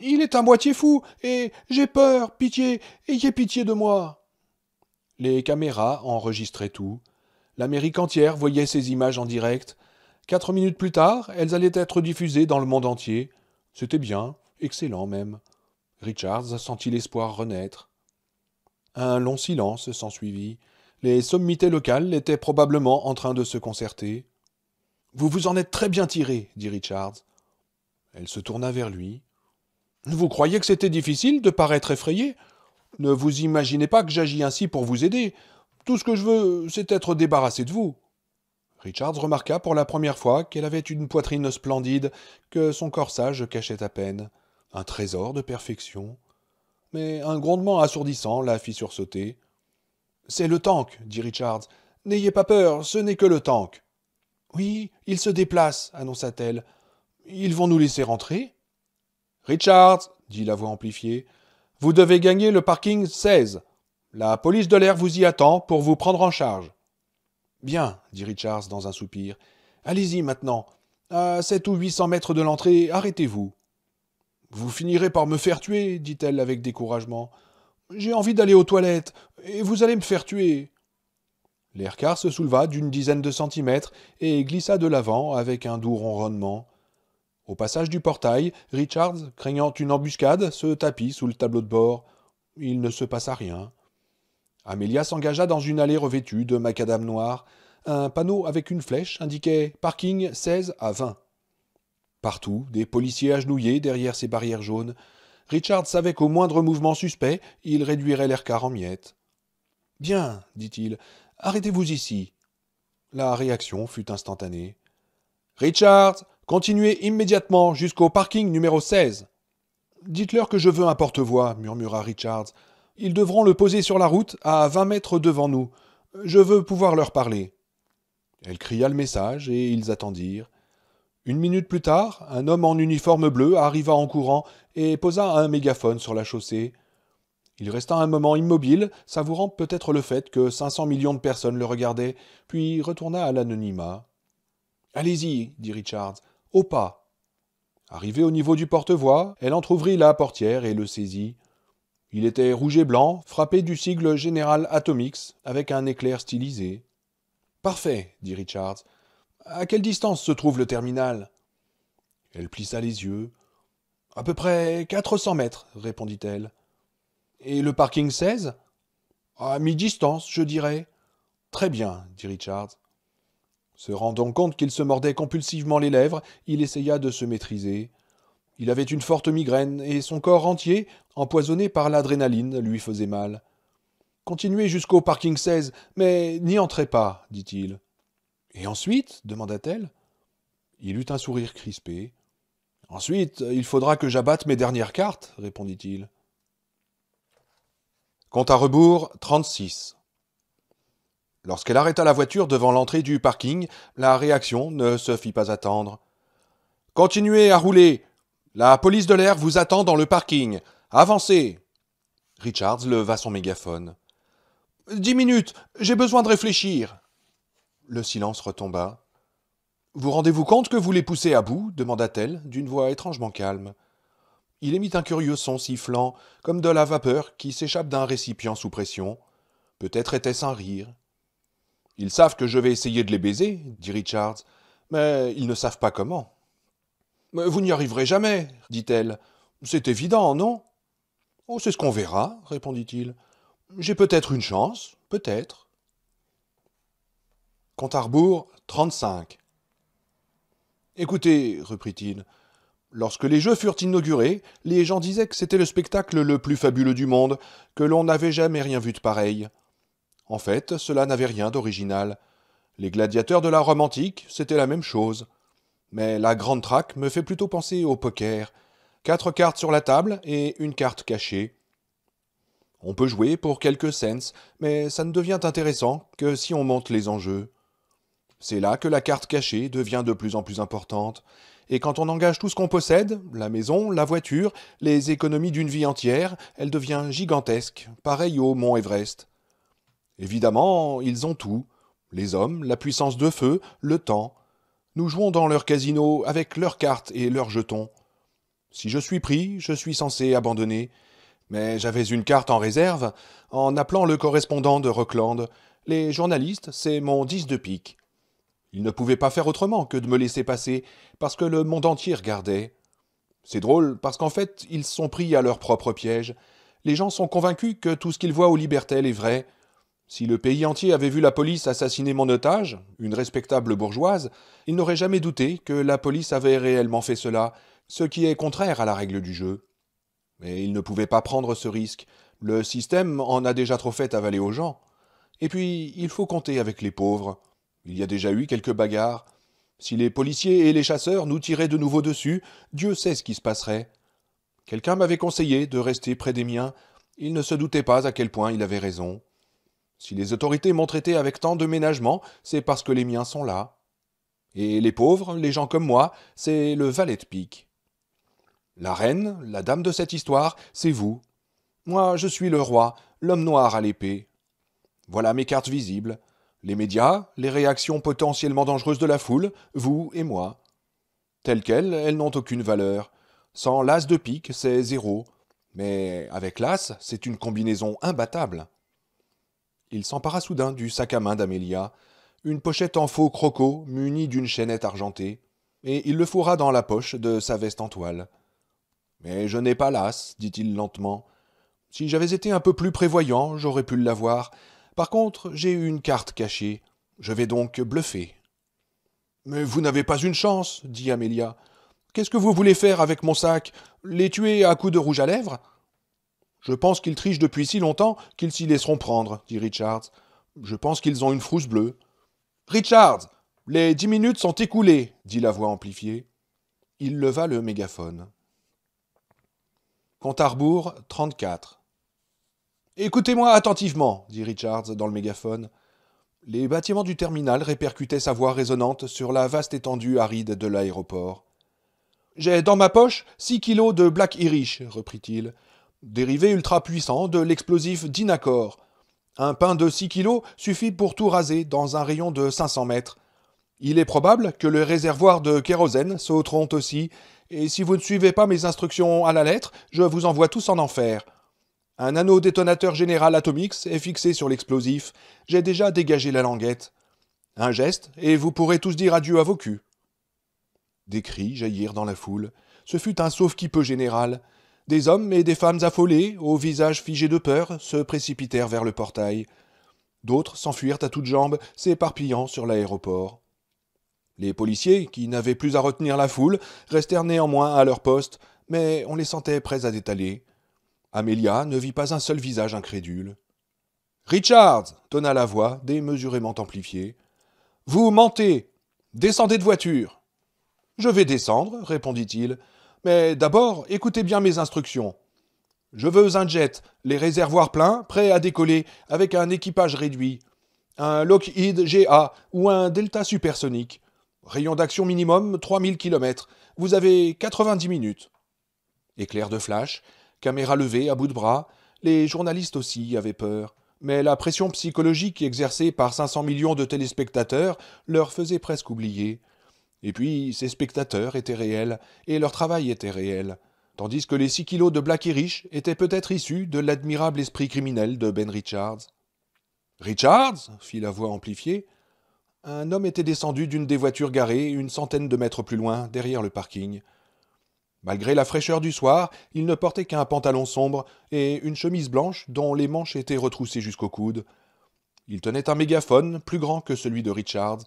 Il est un moitié fou, et j'ai peur, pitié, ayez pitié de moi. Les caméras enregistraient tout. L'Amérique entière voyait ces images en direct. Quatre minutes plus tard, elles allaient être diffusées dans le monde entier. C'était bien excellent même. Richards sentit l'espoir renaître. Un long silence s'ensuivit. Les sommités locales étaient probablement en train de se concerter. Vous vous en êtes très bien tiré, dit Richards. Elle se tourna vers lui. Vous croyez que c'était difficile de paraître effrayé Ne vous imaginez pas que j'agis ainsi pour vous aider. Tout ce que je veux, c'est être débarrassé de vous. Richards remarqua pour la première fois qu'elle avait une poitrine splendide que son corsage cachait à peine un trésor de perfection. Mais un grondement assourdissant la fit sursauter. C'est le tank, dit Richards. N'ayez pas peur, ce n'est que le tank. Oui, il se déplace, annonça-t-elle. Ils vont nous laisser rentrer Richards, dit la voix amplifiée, vous devez gagner le parking 16. La police de l'air vous y attend pour vous prendre en charge. Bien, dit Richards dans un soupir. Allez-y maintenant. À sept ou huit cents mètres de l'entrée, arrêtez-vous. Vous finirez par me faire tuer, dit-elle avec découragement. J'ai envie d'aller aux toilettes, et vous allez me faire tuer. L'air-car se souleva d'une dizaine de centimètres et glissa de l'avant avec un doux ronronnement. Au passage du portail, Richards, craignant une embuscade, se tapit sous le tableau de bord. Il ne se passa rien. Amélia s'engagea dans une allée revêtue de macadam noir. Un panneau avec une flèche indiquait parking 16 à 20. Partout, des policiers agenouillés derrière ces barrières jaunes. Richard savait qu'au moindre mouvement suspect, il réduirait l'air en miettes. Bien, dit-il, arrêtez-vous ici. La réaction fut instantanée. Richard, continuez immédiatement jusqu'au parking numéro 16. Dites-leur que je veux un porte-voix, murmura Richard. « Ils devront le poser sur la route à vingt mètres devant nous. Je veux pouvoir leur parler. Elle cria le message et ils attendirent. Une minute plus tard, un homme en uniforme bleu arriva en courant et posa un mégaphone sur la chaussée. Il resta un moment immobile, savourant peut-être le fait que 500 millions de personnes le regardaient, puis retourna à l'anonymat. Allez-y, dit Richards, au pas. Arrivée au niveau du porte-voix, elle entr'ouvrit la portière et le saisit. Il était rouge et blanc, frappé du sigle général Atomix, avec un éclair stylisé. Parfait, dit Richards à quelle distance se trouve le terminal Elle plissa les yeux. À peu près 400 mètres, répondit-elle. Et le parking 16 À mi-distance, je dirais. Très bien, dit Richard. Se rendant compte qu'il se mordait compulsivement les lèvres, il essaya de se maîtriser. Il avait une forte migraine, et son corps entier, empoisonné par l'adrénaline, lui faisait mal. Continuez jusqu'au parking 16, mais n'y entrez pas, dit-il. Et ensuite demanda-t-elle. Il eut un sourire crispé. Ensuite, il faudra que j'abatte mes dernières cartes, répondit-il. Compte à rebours 36. Lorsqu'elle arrêta la voiture devant l'entrée du parking, la réaction ne se fit pas attendre. Continuez à rouler. La police de l'air vous attend dans le parking. Avancez. Richards leva son mégaphone. Dix minutes. J'ai besoin de réfléchir. Le silence retomba. Vous rendez-vous compte que vous les poussez à bout demanda-t-elle, d'une voix étrangement calme. Il émit un curieux son sifflant, comme de la vapeur qui s'échappe d'un récipient sous pression. Peut-être était-ce un rire. Ils savent que je vais essayer de les baiser, dit Richards, mais ils ne savent pas comment. Vous n'y arriverez jamais, dit-elle. C'est évident, non Oh, c'est ce qu'on verra, répondit-il. J'ai peut-être une chance, peut-être. Compte à 35. Écoutez, reprit-il, lorsque les Jeux furent inaugurés, les gens disaient que c'était le spectacle le plus fabuleux du monde, que l'on n'avait jamais rien vu de pareil. En fait, cela n'avait rien d'original. Les gladiateurs de la Rome antique, c'était la même chose. Mais la grande traque me fait plutôt penser au poker. Quatre cartes sur la table et une carte cachée. On peut jouer pour quelques cents, mais ça ne devient intéressant que si on monte les enjeux. C'est là que la carte cachée devient de plus en plus importante. Et quand on engage tout ce qu'on possède, la maison, la voiture, les économies d'une vie entière, elle devient gigantesque, pareil au mont Everest. Évidemment, ils ont tout. Les hommes, la puissance de feu, le temps. Nous jouons dans leur casino avec leurs cartes et leurs jetons. Si je suis pris, je suis censé abandonner. Mais j'avais une carte en réserve en appelant le correspondant de Rockland. Les journalistes, c'est mon 10 de pique. Ils ne pouvaient pas faire autrement que de me laisser passer, parce que le monde entier regardait. C'est drôle, parce qu'en fait, ils sont pris à leur propre piège. Les gens sont convaincus que tout ce qu'ils voient au Libertel est vrai. Si le pays entier avait vu la police assassiner mon otage, une respectable bourgeoise, ils n'auraient jamais douté que la police avait réellement fait cela, ce qui est contraire à la règle du jeu. Mais ils ne pouvaient pas prendre ce risque. Le système en a déjà trop fait avaler aux gens. Et puis, il faut compter avec les pauvres. Il y a déjà eu quelques bagarres. Si les policiers et les chasseurs nous tiraient de nouveau dessus, Dieu sait ce qui se passerait. Quelqu'un m'avait conseillé de rester près des miens. Il ne se doutait pas à quel point il avait raison. Si les autorités m'ont traité avec tant de ménagement, c'est parce que les miens sont là. Et les pauvres, les gens comme moi, c'est le valet de pique. La reine, la dame de cette histoire, c'est vous. Moi, je suis le roi, l'homme noir à l'épée. Voilà mes cartes visibles les médias, les réactions potentiellement dangereuses de la foule, vous et moi. Telles quelles, elles n'ont aucune valeur. Sans l'as de pique, c'est zéro. Mais avec l'as, c'est une combinaison imbattable. Il s'empara soudain du sac à main d'Amélia, une pochette en faux croco munie d'une chaînette argentée, et il le fourra dans la poche de sa veste en toile. Mais je n'ai pas l'as, dit-il lentement. Si j'avais été un peu plus prévoyant, j'aurais pu l'avoir, par contre, j'ai une carte cachée. Je vais donc bluffer. Mais vous n'avez pas une chance, dit Amélia. Qu'est-ce que vous voulez faire avec mon sac Les tuer à coups de rouge à lèvres Je pense qu'ils trichent depuis si longtemps qu'ils s'y laisseront prendre, dit Richards. Je pense qu'ils ont une frousse bleue. Richards Les dix minutes sont écoulées, dit la voix amplifiée. Il leva le mégaphone. Contarbourg, à 34. Écoutez-moi attentivement, dit Richards dans le mégaphone. Les bâtiments du terminal répercutaient sa voix résonnante sur la vaste étendue aride de l'aéroport. J'ai dans ma poche six kilos de Black Irish, reprit-il, dérivé ultra puissant de l'explosif Dinacor. Un pain de six kilos suffit pour tout raser dans un rayon de 500 mètres. Il est probable que le réservoir de kérosène sauteront aussi, et si vous ne suivez pas mes instructions à la lettre, je vous envoie tous en enfer. Un anneau détonateur général Atomix est fixé sur l'explosif. J'ai déjà dégagé la languette. Un geste, et vous pourrez tous dire adieu à vos culs. Des cris jaillirent dans la foule. Ce fut un sauf qui peut général. Des hommes et des femmes affolés, au visage figé de peur, se précipitèrent vers le portail. D'autres s'enfuirent à toutes jambes, s'éparpillant sur l'aéroport. Les policiers, qui n'avaient plus à retenir la foule, restèrent néanmoins à leur poste, mais on les sentait prêts à détaler. Amélia ne vit pas un seul visage incrédule. Richard tonna la voix, démesurément amplifiée. Vous mentez Descendez de voiture Je vais descendre, répondit-il, mais d'abord écoutez bien mes instructions. Je veux un jet, les réservoirs pleins, prêts à décoller, avec un équipage réduit. Un Lockheed GA ou un Delta supersonique. Rayon d'action minimum 3000 km. Vous avez 90 minutes. Éclair de flash, Caméra levée, à bout de bras, les journalistes aussi avaient peur. Mais la pression psychologique exercée par 500 millions de téléspectateurs leur faisait presque oublier. Et puis, ces spectateurs étaient réels, et leur travail était réel, tandis que les 6 kilos de Black Rich étaient peut-être issus de l'admirable esprit criminel de Ben Richards. Richards fit la voix amplifiée. Un homme était descendu d'une des voitures garées une centaine de mètres plus loin, derrière le parking. Malgré la fraîcheur du soir, il ne portait qu'un pantalon sombre et une chemise blanche dont les manches étaient retroussées jusqu'au coude. Il tenait un mégaphone plus grand que celui de Richards.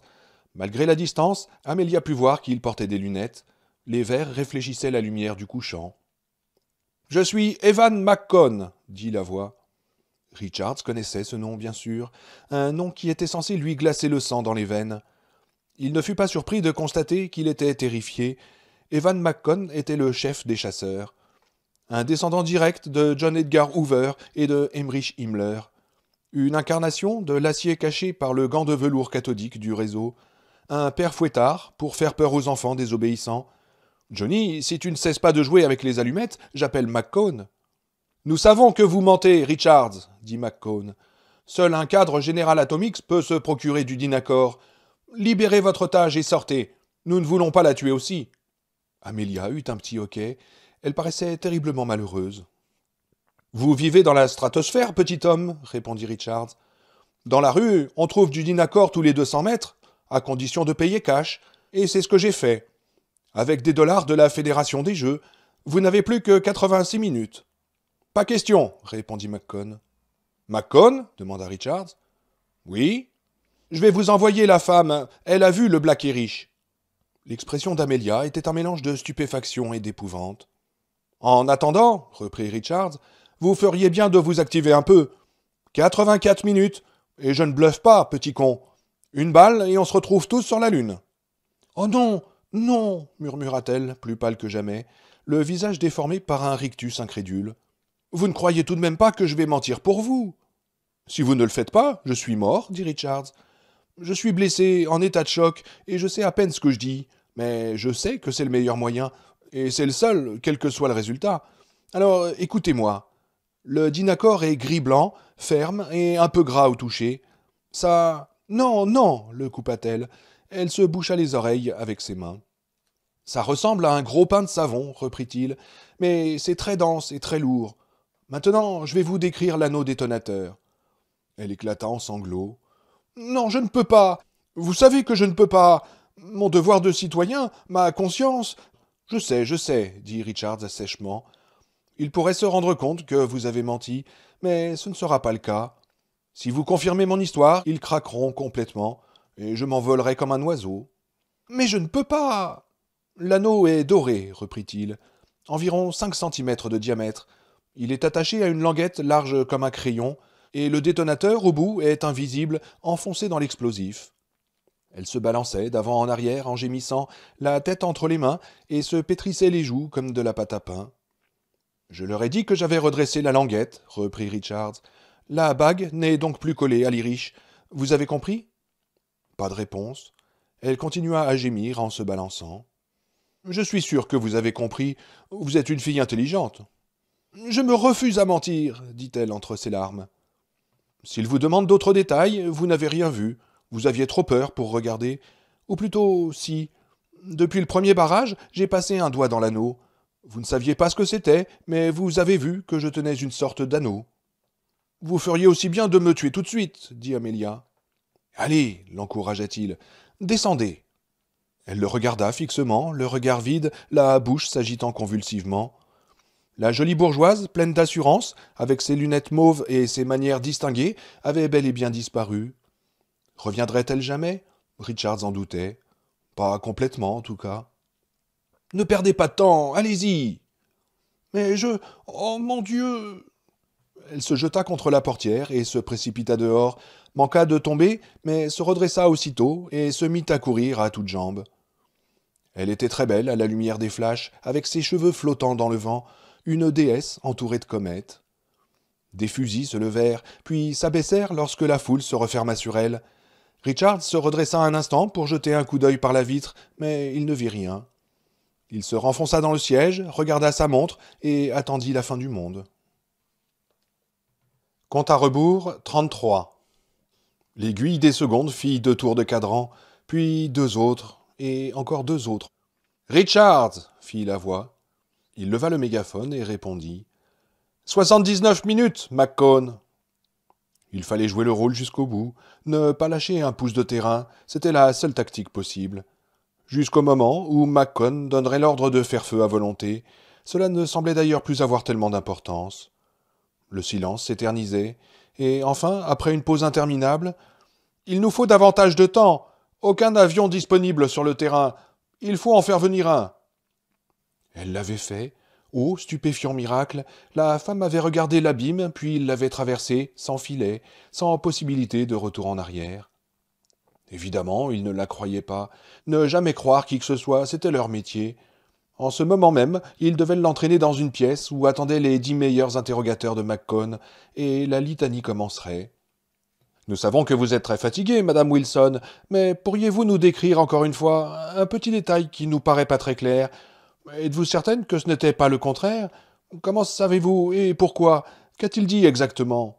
Malgré la distance, Amelia put voir qu'il portait des lunettes. Les verres réfléchissaient la lumière du couchant. Je suis Evan McCone, dit la voix. Richards connaissait ce nom, bien sûr, un nom qui était censé lui glacer le sang dans les veines. Il ne fut pas surpris de constater qu'il était terrifié, Evan McCon était le chef des chasseurs, un descendant direct de John Edgar Hoover et de Heinrich Himmler, une incarnation de l'acier caché par le gant de velours cathodique du réseau, un père fouettard pour faire peur aux enfants désobéissants. Johnny, si tu ne cesses pas de jouer avec les allumettes, j'appelle McCone. Nous savons que vous mentez, Richards, dit McCone. Seul un cadre général Atomix peut se procurer du Dinacor. Libérez votre tâche et sortez. Nous ne voulons pas la tuer aussi. Amelia eut un petit hoquet. Elle paraissait terriblement malheureuse. Vous vivez dans la stratosphère, petit homme, répondit Richards. Dans la rue, on trouve du dinacor tous les deux cents mètres, à condition de payer cash, et c'est ce que j'ai fait. Avec des dollars de la Fédération des Jeux, vous n'avez plus que quatre-vingt-six minutes. Pas question, répondit McCone. « McCone ?» demanda Richards. Oui. Je vais vous envoyer la femme. Elle a vu le black et riche. L'expression d'Amelia était un mélange de stupéfaction et d'épouvante. En attendant, reprit Richards, vous feriez bien de vous activer un peu. Quatre-vingt-quatre minutes, et je ne bluffe pas, petit con. Une balle, et on se retrouve tous sur la Lune. Oh non, non, murmura-t-elle, plus pâle que jamais, le visage déformé par un rictus incrédule. Vous ne croyez tout de même pas que je vais mentir pour vous. Si vous ne le faites pas, je suis mort, dit Richards. Je suis blessé, en état de choc, et je sais à peine ce que je dis, mais je sais que c'est le meilleur moyen, et c'est le seul, quel que soit le résultat. Alors écoutez-moi. Le dinacor est gris-blanc, ferme et un peu gras au toucher. Ça. Non, non, le coupa-t-elle. Elle se boucha les oreilles avec ses mains. Ça ressemble à un gros pain de savon, reprit-il, mais c'est très dense et très lourd. Maintenant, je vais vous décrire l'anneau détonateur. Elle éclata en sanglots, non, je ne peux pas. Vous savez que je ne peux pas. Mon devoir de citoyen, ma conscience. Je sais, je sais, dit Richards sèchement. Il pourrait se rendre compte que vous avez menti, mais ce ne sera pas le cas. Si vous confirmez mon histoire, ils craqueront complètement, et je m'envolerai comme un oiseau. Mais je ne peux pas. L'anneau est doré, reprit-il, environ cinq centimètres de diamètre. Il est attaché à une languette large comme un crayon, et le détonateur au bout est invisible, enfoncé dans l'explosif. Elle se balançait d'avant en arrière en gémissant, la tête entre les mains, et se pétrissait les joues comme de la pâte à pain. Je leur ai dit que j'avais redressé la languette, reprit Richards. La bague n'est donc plus collée à l'irish. Vous avez compris Pas de réponse. Elle continua à gémir en se balançant. Je suis sûr que vous avez compris. Vous êtes une fille intelligente. Je me refuse à mentir, dit-elle entre ses larmes. S'il vous demande d'autres détails, vous n'avez rien vu, vous aviez trop peur pour regarder. Ou plutôt, si. Depuis le premier barrage, j'ai passé un doigt dans l'anneau. Vous ne saviez pas ce que c'était, mais vous avez vu que je tenais une sorte d'anneau. Vous feriez aussi bien de me tuer tout de suite, dit Amélia. Allez, l'encouragea-t-il, descendez. Elle le regarda fixement, le regard vide, la bouche s'agitant convulsivement. La jolie bourgeoise, pleine d'assurance, avec ses lunettes mauves et ses manières distinguées, avait bel et bien disparu. Reviendrait-elle jamais Richards en doutait. Pas complètement, en tout cas. Ne perdez pas de temps, allez-y Mais je. Oh mon Dieu Elle se jeta contre la portière et se précipita dehors, manqua de tomber, mais se redressa aussitôt et se mit à courir à toutes jambes. Elle était très belle à la lumière des flashs, avec ses cheveux flottant dans le vent, une déesse entourée de comètes. Des fusils se levèrent, puis s'abaissèrent lorsque la foule se referma sur elle. Richard se redressa un instant pour jeter un coup d'œil par la vitre, mais il ne vit rien. Il se renfonça dans le siège, regarda sa montre et attendit la fin du monde. Compte à rebours, 33. L'aiguille des secondes fit deux tours de cadran, puis deux autres, et encore deux autres. Richard fit la voix. Il leva le mégaphone et répondit « Soixante-dix-neuf minutes, McCone Il fallait jouer le rôle jusqu'au bout, ne pas lâcher un pouce de terrain, c'était la seule tactique possible. Jusqu'au moment où McCone donnerait l'ordre de faire feu à volonté, cela ne semblait d'ailleurs plus avoir tellement d'importance. Le silence s'éternisait, et enfin, après une pause interminable, Il nous faut davantage de temps. Aucun avion disponible sur le terrain. Il faut en faire venir un. Elle l'avait fait. où, oh, stupéfiant miracle, la femme avait regardé l'abîme, puis l'avait traversé, sans filet, sans possibilité de retour en arrière. Évidemment, ils ne la croyaient pas. Ne jamais croire qui que ce soit, c'était leur métier. En ce moment même, ils devaient l'entraîner dans une pièce où attendaient les dix meilleurs interrogateurs de McCone, et la litanie commencerait. Nous savons que vous êtes très fatiguée, madame Wilson, mais pourriez-vous nous décrire encore une fois un petit détail qui nous paraît pas très clair, Êtes-vous certaine que ce n'était pas le contraire Comment savez-vous et pourquoi Qu'a-t-il dit exactement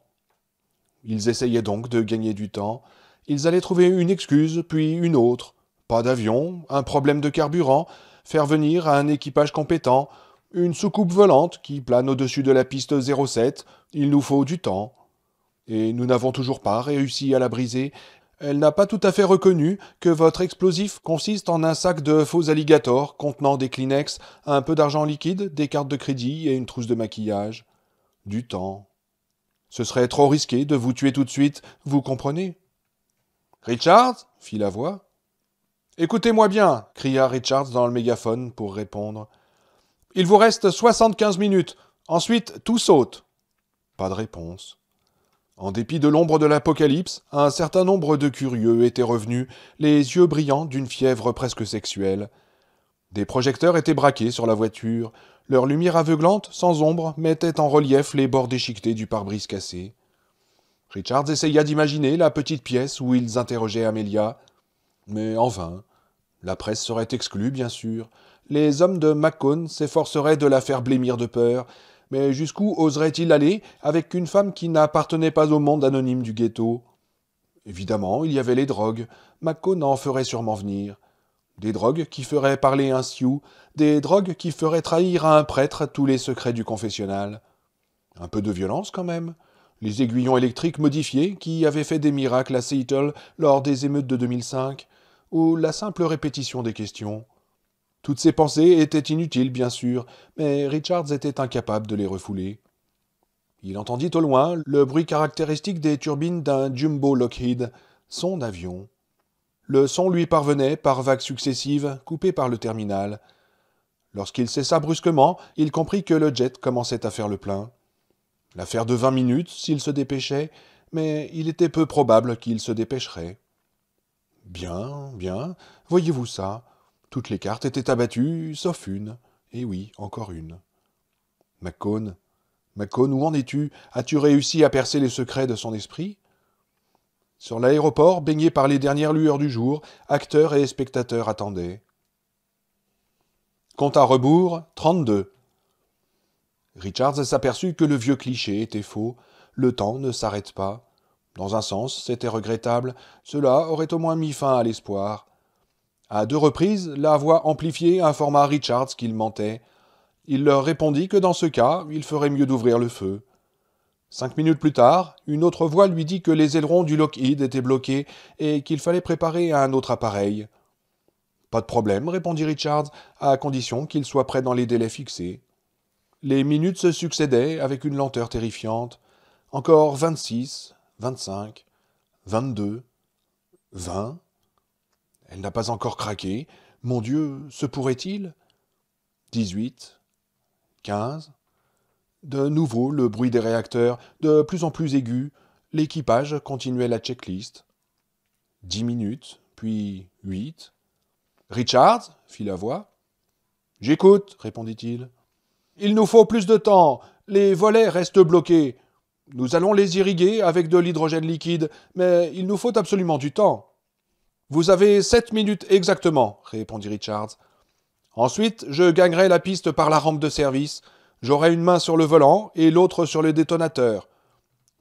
Ils essayaient donc de gagner du temps. Ils allaient trouver une excuse, puis une autre. Pas d'avion, un problème de carburant, faire venir un équipage compétent, une soucoupe volante qui plane au-dessus de la piste 07, il nous faut du temps. Et nous n'avons toujours pas réussi à la briser, elle n'a pas tout à fait reconnu que votre explosif consiste en un sac de faux alligators contenant des Kleenex, un peu d'argent liquide, des cartes de crédit et une trousse de maquillage. Du temps. Ce serait trop risqué de vous tuer tout de suite, vous comprenez Richard fit la voix. Écoutez-moi bien, cria Richards dans le mégaphone pour répondre. Il vous reste soixante-quinze minutes. Ensuite, tout saute. Pas de réponse. En dépit de l'ombre de l'Apocalypse, un certain nombre de curieux étaient revenus, les yeux brillants d'une fièvre presque sexuelle. Des projecteurs étaient braqués sur la voiture, leur lumière aveuglante, sans ombre, mettait en relief les bords déchiquetés du pare-brise cassé. Richards essaya d'imaginer la petite pièce où ils interrogeaient Amelia, mais en vain. La presse serait exclue, bien sûr. Les hommes de Macon s'efforceraient de la faire blêmir de peur, mais jusqu'où oserait-il aller avec une femme qui n'appartenait pas au monde anonyme du ghetto Évidemment, il y avait les drogues. Mako n'en ferait sûrement venir. Des drogues qui feraient parler un Sioux, des drogues qui feraient trahir à un prêtre tous les secrets du confessionnal. Un peu de violence quand même. Les aiguillons électriques modifiés qui avaient fait des miracles à Seattle lors des émeutes de 2005, ou la simple répétition des questions. Toutes ces pensées étaient inutiles, bien sûr, mais Richards était incapable de les refouler. Il entendit au loin le bruit caractéristique des turbines d'un jumbo Lockheed, son avion. Le son lui parvenait par vagues successives, coupées par le terminal. Lorsqu'il cessa brusquement, il comprit que le jet commençait à faire le plein. L'affaire de vingt minutes, s'il se dépêchait, mais il était peu probable qu'il se dépêcherait. Bien, bien, voyez-vous ça. Toutes les cartes étaient abattues, sauf une. Et oui, encore une. Macone, Macone, où en es-tu As-tu réussi à percer les secrets de son esprit Sur l'aéroport, baigné par les dernières lueurs du jour, acteurs et spectateurs attendaient. Compte à rebours, 32. Richards s'aperçut que le vieux cliché était faux. Le temps ne s'arrête pas. Dans un sens, c'était regrettable. Cela aurait au moins mis fin à l'espoir. À deux reprises, la voix amplifiée informa Richards qu'il mentait. Il leur répondit que dans ce cas, il ferait mieux d'ouvrir le feu. Cinq minutes plus tard, une autre voix lui dit que les ailerons du Lockheed étaient bloqués et qu'il fallait préparer un autre appareil. Pas de problème, répondit Richards, à condition qu'il soit prêt dans les délais fixés. Les minutes se succédaient avec une lenteur terrifiante. Encore vingt-six, vingt-cinq, vingt-deux, vingt. Elle n'a pas encore craqué. Mon Dieu, se pourrait-il Dix-huit. Quinze. » De nouveau, le bruit des réacteurs, de plus en plus aigu. L'équipage continuait la checklist. Dix minutes, puis huit. Richards fit la voix. J'écoute, répondit-il. Il nous faut plus de temps. Les volets restent bloqués. Nous allons les irriguer avec de l'hydrogène liquide, mais il nous faut absolument du temps. Vous avez sept minutes exactement, répondit Richards. Ensuite, je gagnerai la piste par la rampe de service. J'aurai une main sur le volant et l'autre sur le détonateur.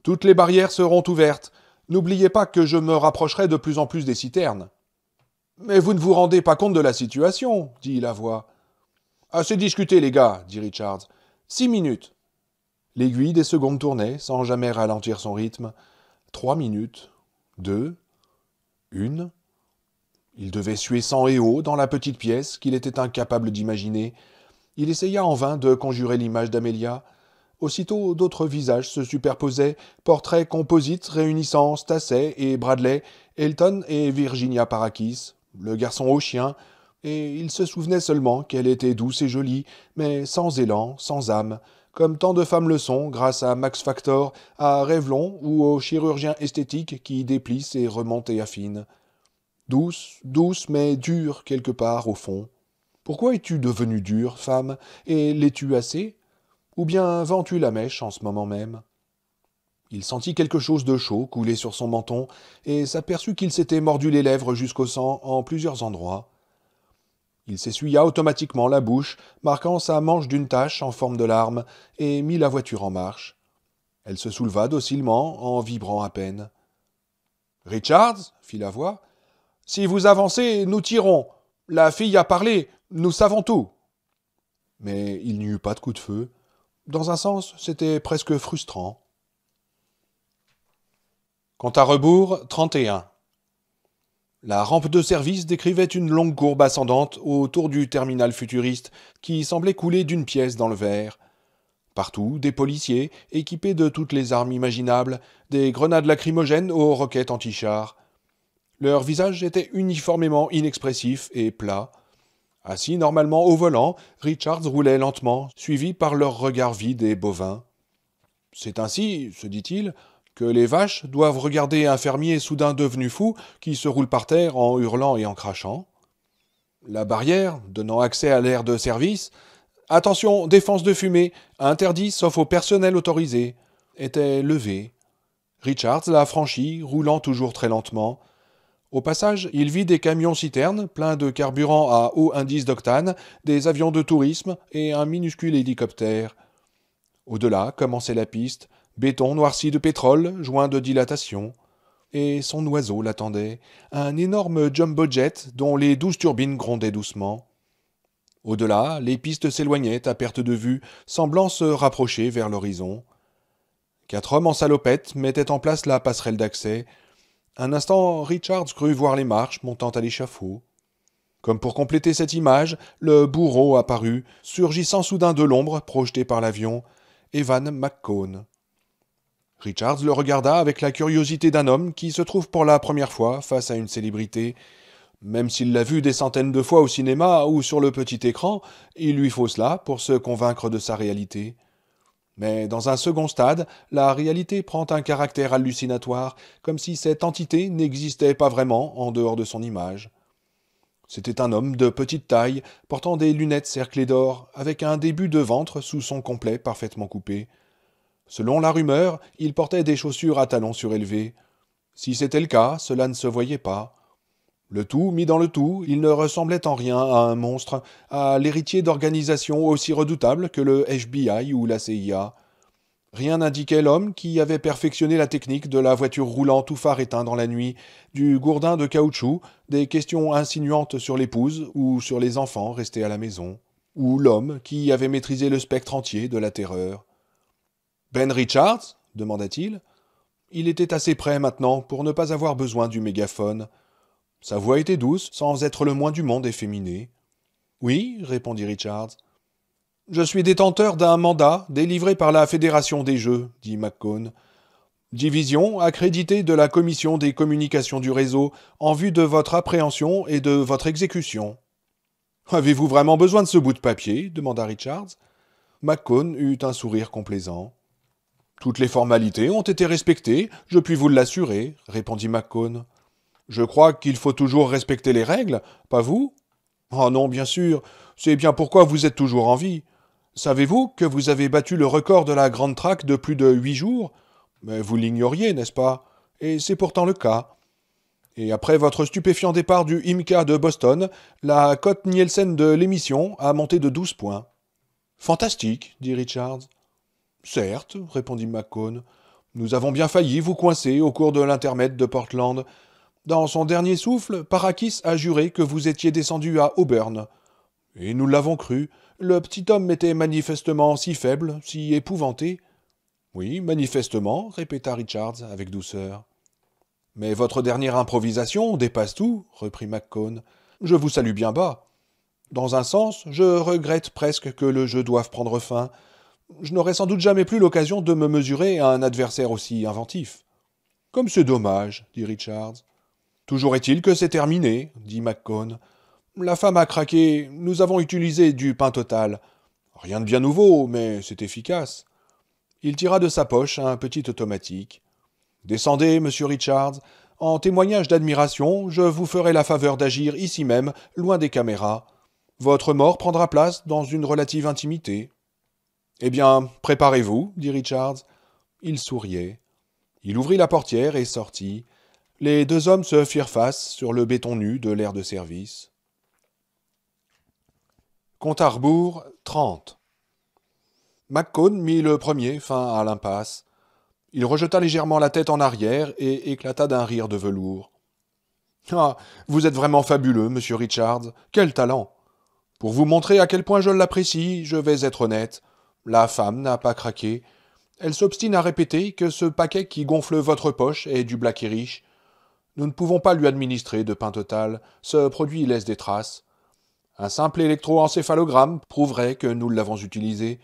Toutes les barrières seront ouvertes. N'oubliez pas que je me rapprocherai de plus en plus des citernes. Mais vous ne vous rendez pas compte de la situation, dit la voix. Assez discuté, les gars, dit Richards. Six minutes. L'aiguille des secondes tournait, sans jamais ralentir son rythme. Trois minutes, deux, une. Il devait suer sang et eau dans la petite pièce qu'il était incapable d'imaginer. Il essaya en vain de conjurer l'image d'Amélia. Aussitôt d'autres visages se superposaient, portraits composites réunissant Stasset et Bradley, Elton et Virginia Parakis, le garçon au chien, et il se souvenait seulement qu'elle était douce et jolie, mais sans élan, sans âme, comme tant de femmes le sont grâce à Max Factor, à Revlon ou aux chirurgiens esthétiques qui déplissent et remontent et affine douce, douce, mais dure quelque part au fond. Pourquoi es-tu devenue dure, femme, et l'es-tu assez Ou bien vends-tu la mèche en ce moment même Il sentit quelque chose de chaud couler sur son menton et s'aperçut qu'il s'était mordu les lèvres jusqu'au sang en plusieurs endroits. Il s'essuya automatiquement la bouche, marquant sa manche d'une tache en forme de larme, et mit la voiture en marche. Elle se souleva docilement en vibrant à peine. Richards fit la voix. Si vous avancez, nous tirons. La fille a parlé, nous savons tout. Mais il n'y eut pas de coup de feu. Dans un sens, c'était presque frustrant. Quant à rebours, 31. La rampe de service décrivait une longue courbe ascendante autour du terminal futuriste qui semblait couler d'une pièce dans le verre. Partout, des policiers, équipés de toutes les armes imaginables, des grenades lacrymogènes aux roquettes antichars. Leur visage était uniformément inexpressif et plat. Assis normalement au volant, Richards roulait lentement, suivi par leur regard vide et bovin. C'est ainsi, se dit-il, que les vaches doivent regarder un fermier soudain devenu fou qui se roule par terre en hurlant et en crachant. La barrière, donnant accès à l'air de service, Attention, défense de fumée, interdit sauf au personnel autorisé, était levée. Richards la franchit, roulant toujours très lentement. Au passage, il vit des camions-citernes pleins de carburant à haut indice d'octane, des avions de tourisme et un minuscule hélicoptère. Au-delà commençait la piste, béton noirci de pétrole, joint de dilatation. Et son oiseau l'attendait, un énorme jumbo jet dont les douze turbines grondaient doucement. Au-delà, les pistes s'éloignaient à perte de vue, semblant se rapprocher vers l'horizon. Quatre hommes en salopette mettaient en place la passerelle d'accès, un instant, Richard crut voir les marches montant à l'échafaud. Comme pour compléter cette image, le bourreau apparut, surgissant soudain de l'ombre projetée par l'avion, Evan McCone. Richards le regarda avec la curiosité d'un homme qui se trouve pour la première fois face à une célébrité. Même s'il l'a vu des centaines de fois au cinéma ou sur le petit écran, il lui faut cela pour se convaincre de sa réalité. Mais dans un second stade, la réalité prend un caractère hallucinatoire, comme si cette entité n'existait pas vraiment en dehors de son image. C'était un homme de petite taille, portant des lunettes cerclées d'or, avec un début de ventre sous son complet parfaitement coupé. Selon la rumeur, il portait des chaussures à talons surélevés. Si c'était le cas, cela ne se voyait pas. Le tout, mis dans le tout, il ne ressemblait en rien à un monstre, à l'héritier d'organisations aussi redoutables que le FBI ou la CIA. Rien n'indiquait l'homme qui avait perfectionné la technique de la voiture roulant tout phare éteint dans la nuit, du gourdin de caoutchouc, des questions insinuantes sur l'épouse ou sur les enfants restés à la maison, ou l'homme qui avait maîtrisé le spectre entier de la terreur. Ben Richards demanda-t-il. Il était assez près maintenant pour ne pas avoir besoin du mégaphone. Sa voix était douce, sans être le moins du monde efféminée. Oui, répondit Richards. Je suis détenteur d'un mandat délivré par la Fédération des Jeux, dit McCone. Division accréditée de la Commission des communications du réseau en vue de votre appréhension et de votre exécution. Avez-vous vraiment besoin de ce bout de papier demanda Richards. McCone eut un sourire complaisant. Toutes les formalités ont été respectées, je puis vous l'assurer, répondit McCone. Je crois qu'il faut toujours respecter les règles, pas vous Oh non, bien sûr, c'est bien pourquoi vous êtes toujours en vie. Savez-vous que vous avez battu le record de la grande traque de plus de huit jours Mais vous l'ignoriez, n'est-ce pas Et c'est pourtant le cas. Et après votre stupéfiant départ du IMCA de Boston, la cote Nielsen de l'émission a monté de douze points. Fantastique, dit Richards. Certes, répondit McCone. Nous avons bien failli vous coincer au cours de l'intermède de Portland, dans son dernier souffle, Parakis a juré que vous étiez descendu à Auburn. Et nous l'avons cru. Le petit homme était manifestement si faible, si épouvanté. Oui, manifestement, répéta Richards avec douceur. Mais votre dernière improvisation dépasse tout, reprit McCone. Je vous salue bien bas. Dans un sens, je regrette presque que le jeu doive prendre fin. Je n'aurai sans doute jamais plus l'occasion de me mesurer à un adversaire aussi inventif. Comme c'est dommage, dit Richards. Toujours est-il que c'est terminé, dit MacCon. La femme a craqué, nous avons utilisé du pain total. Rien de bien nouveau, mais c'est efficace. Il tira de sa poche un petit automatique. Descendez, monsieur Richards. En témoignage d'admiration, je vous ferai la faveur d'agir ici même, loin des caméras. Votre mort prendra place dans une relative intimité. Eh bien, préparez-vous, dit Richards. Il souriait. Il ouvrit la portière et sortit les deux hommes se firent face sur le béton nu de l'air de service. Compte à rebours, 30. McCone mit le premier fin à l'impasse. Il rejeta légèrement la tête en arrière et éclata d'un rire de velours. Ah, vous êtes vraiment fabuleux, monsieur Richards. Quel talent Pour vous montrer à quel point je l'apprécie, je vais être honnête. La femme n'a pas craqué. Elle s'obstine à répéter que ce paquet qui gonfle votre poche est du Black Riche. Nous ne pouvons pas lui administrer de pain total, ce produit laisse des traces. Un simple électroencéphalogramme prouverait que nous l'avons utilisé.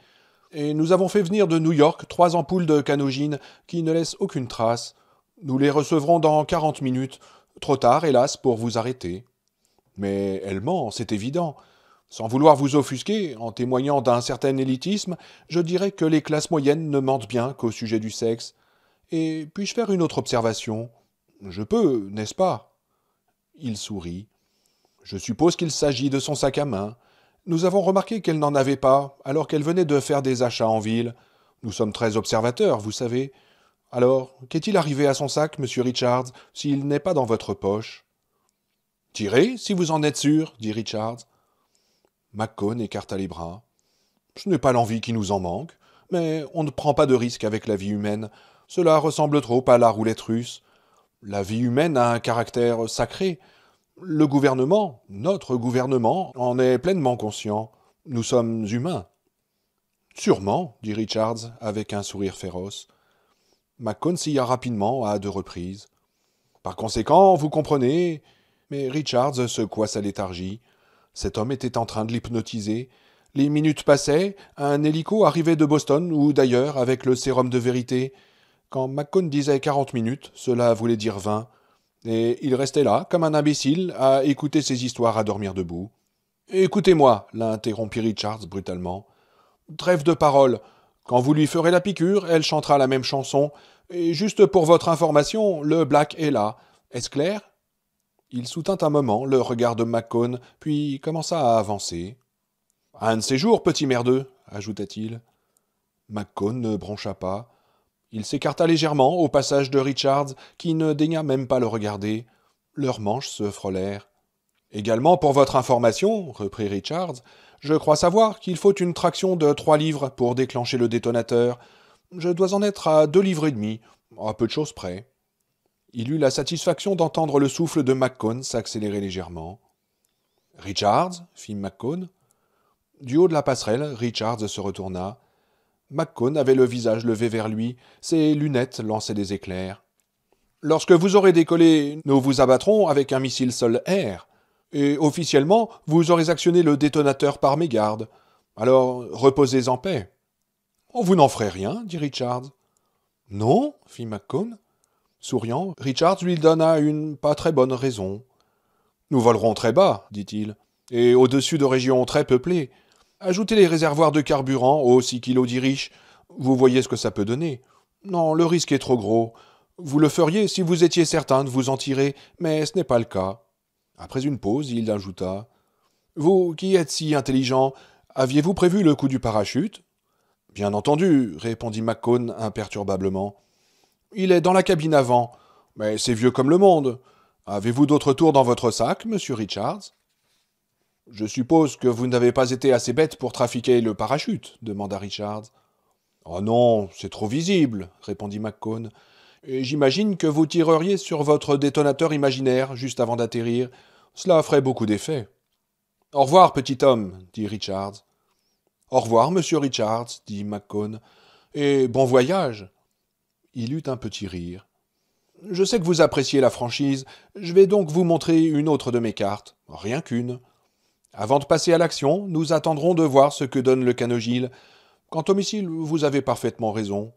Et nous avons fait venir de New York trois ampoules de canogine qui ne laissent aucune trace. Nous les recevrons dans quarante minutes, trop tard, hélas, pour vous arrêter. Mais elle ment, c'est évident. Sans vouloir vous offusquer, en témoignant d'un certain élitisme, je dirais que les classes moyennes ne mentent bien qu'au sujet du sexe. Et puis-je faire une autre observation je peux, n'est-ce pas Il sourit. Je suppose qu'il s'agit de son sac à main. Nous avons remarqué qu'elle n'en avait pas, alors qu'elle venait de faire des achats en ville. Nous sommes très observateurs, vous savez. Alors, qu'est-il arrivé à son sac, monsieur Richards, s'il n'est pas dans votre poche Tirez, si vous en êtes sûr, dit Richards. McCone écarta les bras. Ce n'est pas l'envie qui nous en manque, mais on ne prend pas de risques avec la vie humaine. Cela ressemble trop à la roulette russe. La vie humaine a un caractère sacré. Le gouvernement, notre gouvernement, en est pleinement conscient. Nous sommes humains. Sûrement, dit Richards avec un sourire féroce. Macon silla rapidement à deux reprises. Par conséquent, vous comprenez. Mais Richards secoua sa léthargie. Cet homme était en train de l'hypnotiser. Les minutes passaient, un hélico arrivait de Boston ou d'ailleurs avec le sérum de vérité. Quand McCone disait quarante minutes, cela voulait dire vingt. et il restait là, comme un imbécile, à écouter ses histoires à dormir debout. Écoutez-moi, l'interrompit Richards brutalement. Trêve de paroles. Quand vous lui ferez la piqûre, elle chantera la même chanson. Et juste pour votre information, le black est là. Est-ce clair Il soutint un moment le regard de McCone, puis commença à avancer. Un de ces jours, petit merdeux, ajouta-t-il. McCone ne broncha pas. Il s'écarta légèrement au passage de Richards, qui ne daigna même pas le regarder. Leurs manches se frôlèrent. Également, pour votre information, reprit Richards, je crois savoir qu'il faut une traction de trois livres pour déclencher le détonateur. Je dois en être à deux livres et demi, à peu de choses près. Il eut la satisfaction d'entendre le souffle de McCone s'accélérer légèrement. Richards fit McCone. Du haut de la passerelle, Richards se retourna. McCone avait le visage levé vers lui, ses lunettes lançaient des éclairs. Lorsque vous aurez décollé, nous vous abattrons avec un missile sol-air. Et officiellement, vous aurez actionné le détonateur par mégarde. Alors, reposez en paix. Oh, vous n'en ferez rien, dit Richard. Non, fit McCone. Souriant, Richards lui donna une pas très bonne raison. Nous volerons très bas, dit-il, et au-dessus de régions très peuplées. Ajoutez les réservoirs de carburant aux six kilos d'irish. Vous voyez ce que ça peut donner. Non, le risque est trop gros. Vous le feriez si vous étiez certain de vous en tirer, mais ce n'est pas le cas. Après une pause, il ajouta Vous qui êtes si intelligent, aviez-vous prévu le coup du parachute Bien entendu, répondit McCone imperturbablement. Il est dans la cabine avant. Mais c'est vieux comme le monde. Avez-vous d'autres tours dans votre sac, monsieur Richards je suppose que vous n'avez pas été assez bête pour trafiquer le parachute demanda Richards. Oh non, c'est trop visible, répondit McCone. J'imagine que vous tireriez sur votre détonateur imaginaire juste avant d'atterrir. Cela ferait beaucoup d'effet. Au revoir, petit homme, dit Richards. Au revoir, monsieur Richards, dit McCone, et bon voyage. Il eut un petit rire. Je sais que vous appréciez la franchise, je vais donc vous montrer une autre de mes cartes, rien qu'une. Avant de passer à l'action, nous attendrons de voir ce que donne le canogile. Quant au missile, vous avez parfaitement raison.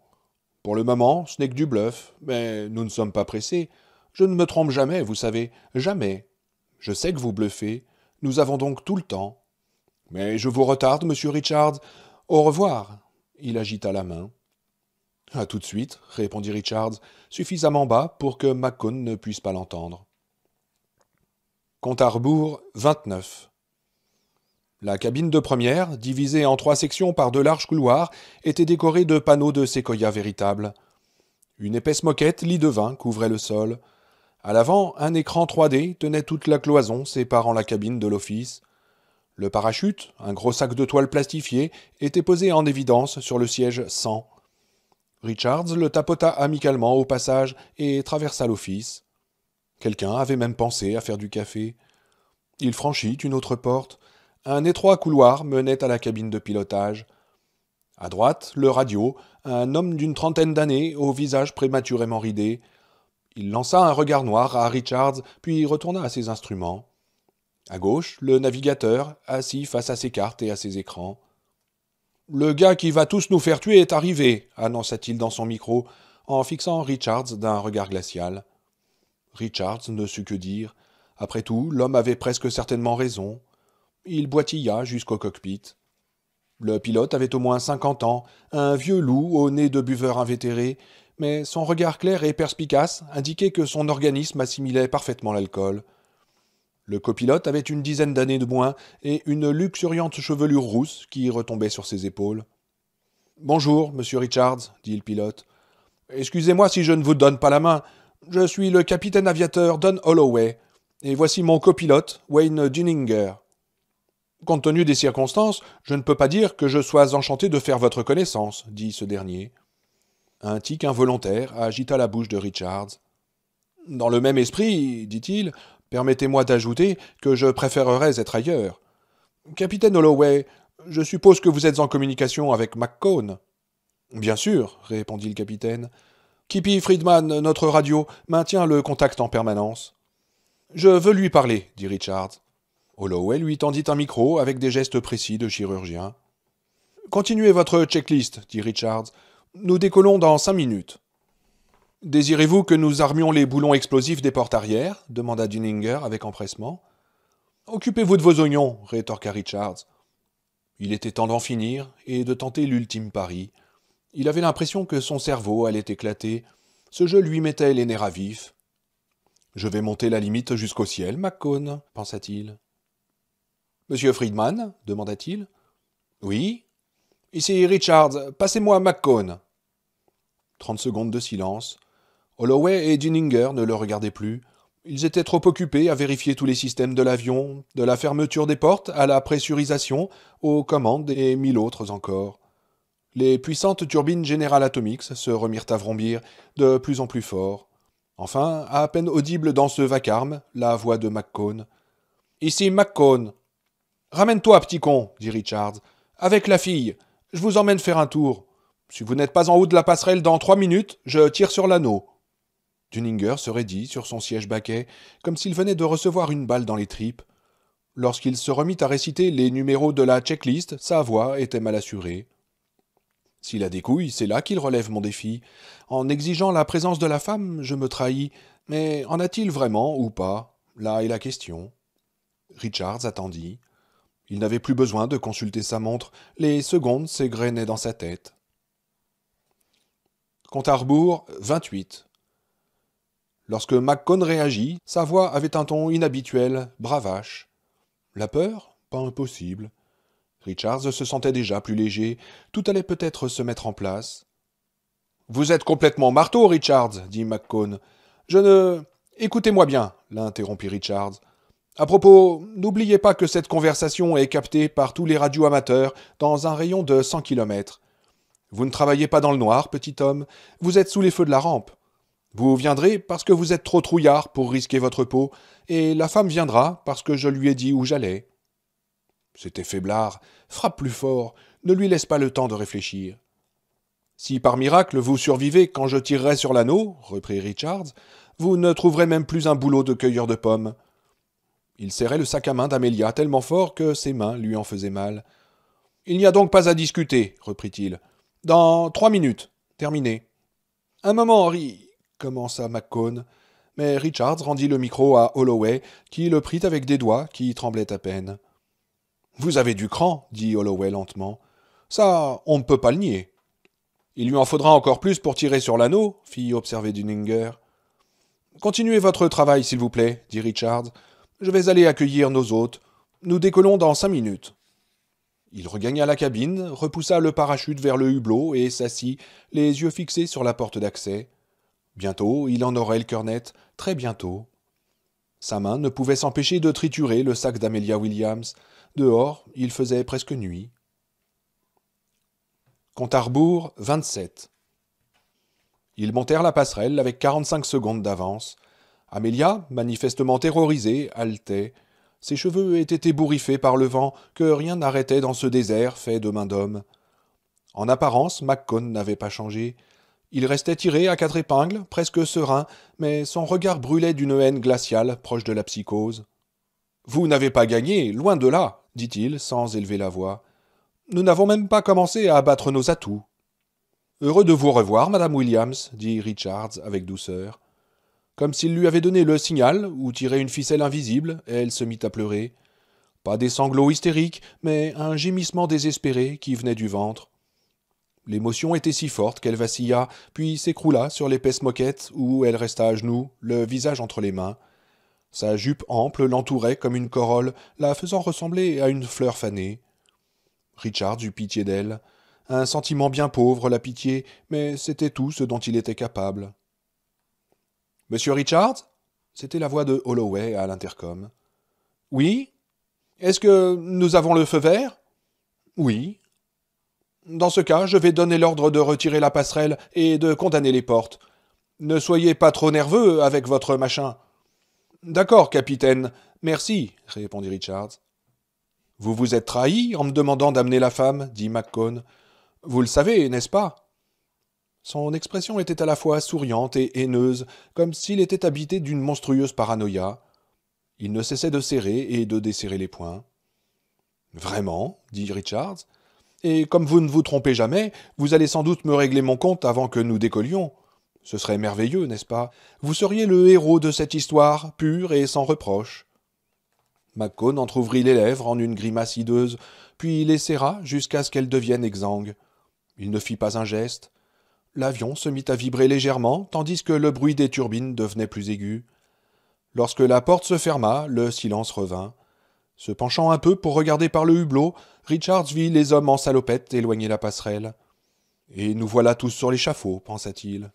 Pour le moment, ce n'est que du bluff, mais nous ne sommes pas pressés. Je ne me trompe jamais, vous savez, jamais. Je sais que vous bluffez, nous avons donc tout le temps. Mais je vous retarde, monsieur Richards. Au revoir. Il agita la main. À tout de suite, répondit Richards, suffisamment bas pour que Macon ne puisse pas l'entendre. Compte à rebours 29. La cabine de première, divisée en trois sections par de larges couloirs, était décorée de panneaux de séquoia véritable. Une épaisse moquette, lit de vin, couvrait le sol. À l'avant, un écran 3D tenait toute la cloison séparant la cabine de l'office. Le parachute, un gros sac de toile plastifié, était posé en évidence sur le siège 100. Richards le tapota amicalement au passage et traversa l'office. Quelqu'un avait même pensé à faire du café. Il franchit une autre porte, un étroit couloir menait à la cabine de pilotage. À droite, le radio, un homme d'une trentaine d'années, au visage prématurément ridé. Il lança un regard noir à Richards, puis retourna à ses instruments. À gauche, le navigateur, assis face à ses cartes et à ses écrans. Le gars qui va tous nous faire tuer est arrivé, annonça-t-il dans son micro, en fixant Richards d'un regard glacial. Richards ne sut que dire. Après tout, l'homme avait presque certainement raison. Il boitilla jusqu'au cockpit. Le pilote avait au moins cinquante ans, un vieux loup au nez de buveur invétéré, mais son regard clair et perspicace indiquait que son organisme assimilait parfaitement l'alcool. Le copilote avait une dizaine d'années de moins et une luxuriante chevelure rousse qui retombait sur ses épaules. Bonjour, monsieur Richards, dit le pilote. Excusez-moi si je ne vous donne pas la main. Je suis le capitaine aviateur Don Holloway, et voici mon copilote, Wayne Dunninger. Compte tenu des circonstances, je ne peux pas dire que je sois enchanté de faire votre connaissance, dit ce dernier. Un tic involontaire agita la bouche de Richards. Dans le même esprit, dit-il, permettez-moi d'ajouter que je préférerais être ailleurs. Capitaine Holloway, je suppose que vous êtes en communication avec McCone. Bien sûr, répondit le capitaine. Kippy Friedman, notre radio, maintient le contact en permanence. Je veux lui parler, dit Richards. Holloway lui tendit un micro avec des gestes précis de chirurgien. Continuez votre checklist, dit Richards. Nous décollons dans cinq minutes. Désirez-vous que nous armions les boulons explosifs des portes arrière demanda Dunninger avec empressement. Occupez-vous de vos oignons, rétorqua Richards. Il était temps d'en finir et de tenter l'ultime pari. Il avait l'impression que son cerveau allait éclater. Ce jeu lui mettait les nerfs à vif. Je vais monter la limite jusqu'au ciel, McCone, pensa-t-il. Monsieur Friedman demanda-t-il. Oui. Ici Richards, passez-moi McCone. Trente secondes de silence. Holloway et Dunninger ne le regardaient plus. Ils étaient trop occupés à vérifier tous les systèmes de l'avion, de la fermeture des portes à la pressurisation, aux commandes et mille autres encore. Les puissantes turbines General Atomics se remirent à vrombir de plus en plus fort. Enfin, à peine audible dans ce vacarme, la voix de McCone. Ici McCone, Ramène-toi, petit con, dit Richards. Avec la fille. Je vous emmène faire un tour. Si vous n'êtes pas en haut de la passerelle dans trois minutes, je tire sur l'anneau. Dunninger se raidit sur son siège baquet, comme s'il venait de recevoir une balle dans les tripes. Lorsqu'il se remit à réciter les numéros de la checklist, sa voix était mal assurée. S'il a des couilles, c'est là qu'il relève mon défi. En exigeant la présence de la femme, je me trahis. Mais en a-t-il vraiment ou pas Là est la question. Richards attendit. Il n'avait plus besoin de consulter sa montre, les secondes s'égrenaient dans sa tête. Compte à 28. Lorsque MacCon réagit, sa voix avait un ton inhabituel, bravache. La peur Pas impossible. Richards se sentait déjà plus léger, tout allait peut-être se mettre en place. Vous êtes complètement marteau, Richards, dit MacCon. Je ne. Écoutez-moi bien, l'interrompit Richards. À propos, n'oubliez pas que cette conversation est captée par tous les radios amateurs dans un rayon de 100 km. Vous ne travaillez pas dans le noir, petit homme, vous êtes sous les feux de la rampe. Vous viendrez parce que vous êtes trop trouillard pour risquer votre peau, et la femme viendra parce que je lui ai dit où j'allais. C'était faiblard, frappe plus fort, ne lui laisse pas le temps de réfléchir. Si par miracle vous survivez quand je tirerai sur l'anneau, reprit Richards, vous ne trouverez même plus un boulot de cueilleur de pommes. Il serrait le sac à main d'Amélia tellement fort que ses mains lui en faisaient mal. Il n'y a donc pas à discuter, reprit-il. Dans trois minutes. Terminé. Un moment, Henri, commença McCone, mais Richards rendit le micro à Holloway, qui le prit avec des doigts qui tremblaient à peine. Vous avez du cran, dit Holloway lentement. Ça, on ne peut pas le nier. Il lui en faudra encore plus pour tirer sur l'anneau, fit observer Dunninger. Continuez votre travail, s'il vous plaît, dit Richards. Je vais aller accueillir nos hôtes. Nous décollons dans cinq minutes. Il regagna la cabine, repoussa le parachute vers le hublot et s'assit, les yeux fixés sur la porte d'accès. Bientôt, il en aurait le cœur net, très bientôt. Sa main ne pouvait s'empêcher de triturer le sac d'Amelia Williams. Dehors, il faisait presque nuit. Compte 27. Ils montèrent la passerelle avec 45 secondes d'avance. Amelia, manifestement terrorisée, haletait. Ses cheveux étaient ébouriffés par le vent que rien n'arrêtait dans ce désert fait de main d'homme. En apparence, MacCon n'avait pas changé. Il restait tiré à quatre épingles, presque serein, mais son regard brûlait d'une haine glaciale proche de la psychose. Vous n'avez pas gagné, loin de là, dit-il sans élever la voix. Nous n'avons même pas commencé à abattre nos atouts. Heureux de vous revoir, madame Williams, dit Richards avec douceur comme s'il lui avait donné le signal ou tiré une ficelle invisible, elle se mit à pleurer. Pas des sanglots hystériques, mais un gémissement désespéré qui venait du ventre. L'émotion était si forte qu'elle vacilla, puis s'écroula sur l'épaisse moquette où elle resta à genoux, le visage entre les mains. Sa jupe ample l'entourait comme une corolle, la faisant ressembler à une fleur fanée. Richard eut pitié d'elle. Un sentiment bien pauvre, la pitié, mais c'était tout ce dont il était capable. Monsieur Richards C'était la voix de Holloway à l'intercom. Oui Est-ce que nous avons le feu vert Oui. Dans ce cas, je vais donner l'ordre de retirer la passerelle et de condamner les portes. Ne soyez pas trop nerveux avec votre machin. D'accord, capitaine. Merci, répondit Richards. Vous vous êtes trahi en me demandant d'amener la femme, dit McCone. Vous le savez, n'est-ce pas son expression était à la fois souriante et haineuse, comme s'il était habité d'une monstrueuse paranoïa. Il ne cessait de serrer et de desserrer les poings. Vraiment, dit Richards, et comme vous ne vous trompez jamais, vous allez sans doute me régler mon compte avant que nous décollions. Ce serait merveilleux, n'est-ce pas Vous seriez le héros de cette histoire, pure et sans reproche. McCone entr'ouvrit les lèvres en une grimace hideuse, puis les serra jusqu'à ce qu'elles deviennent exsangues. Il ne fit pas un geste, L'avion se mit à vibrer légèrement, tandis que le bruit des turbines devenait plus aigu. Lorsque la porte se ferma, le silence revint. Se penchant un peu pour regarder par le hublot, Richards vit les hommes en salopette éloigner la passerelle. Et nous voilà tous sur l'échafaud, pensa-t-il.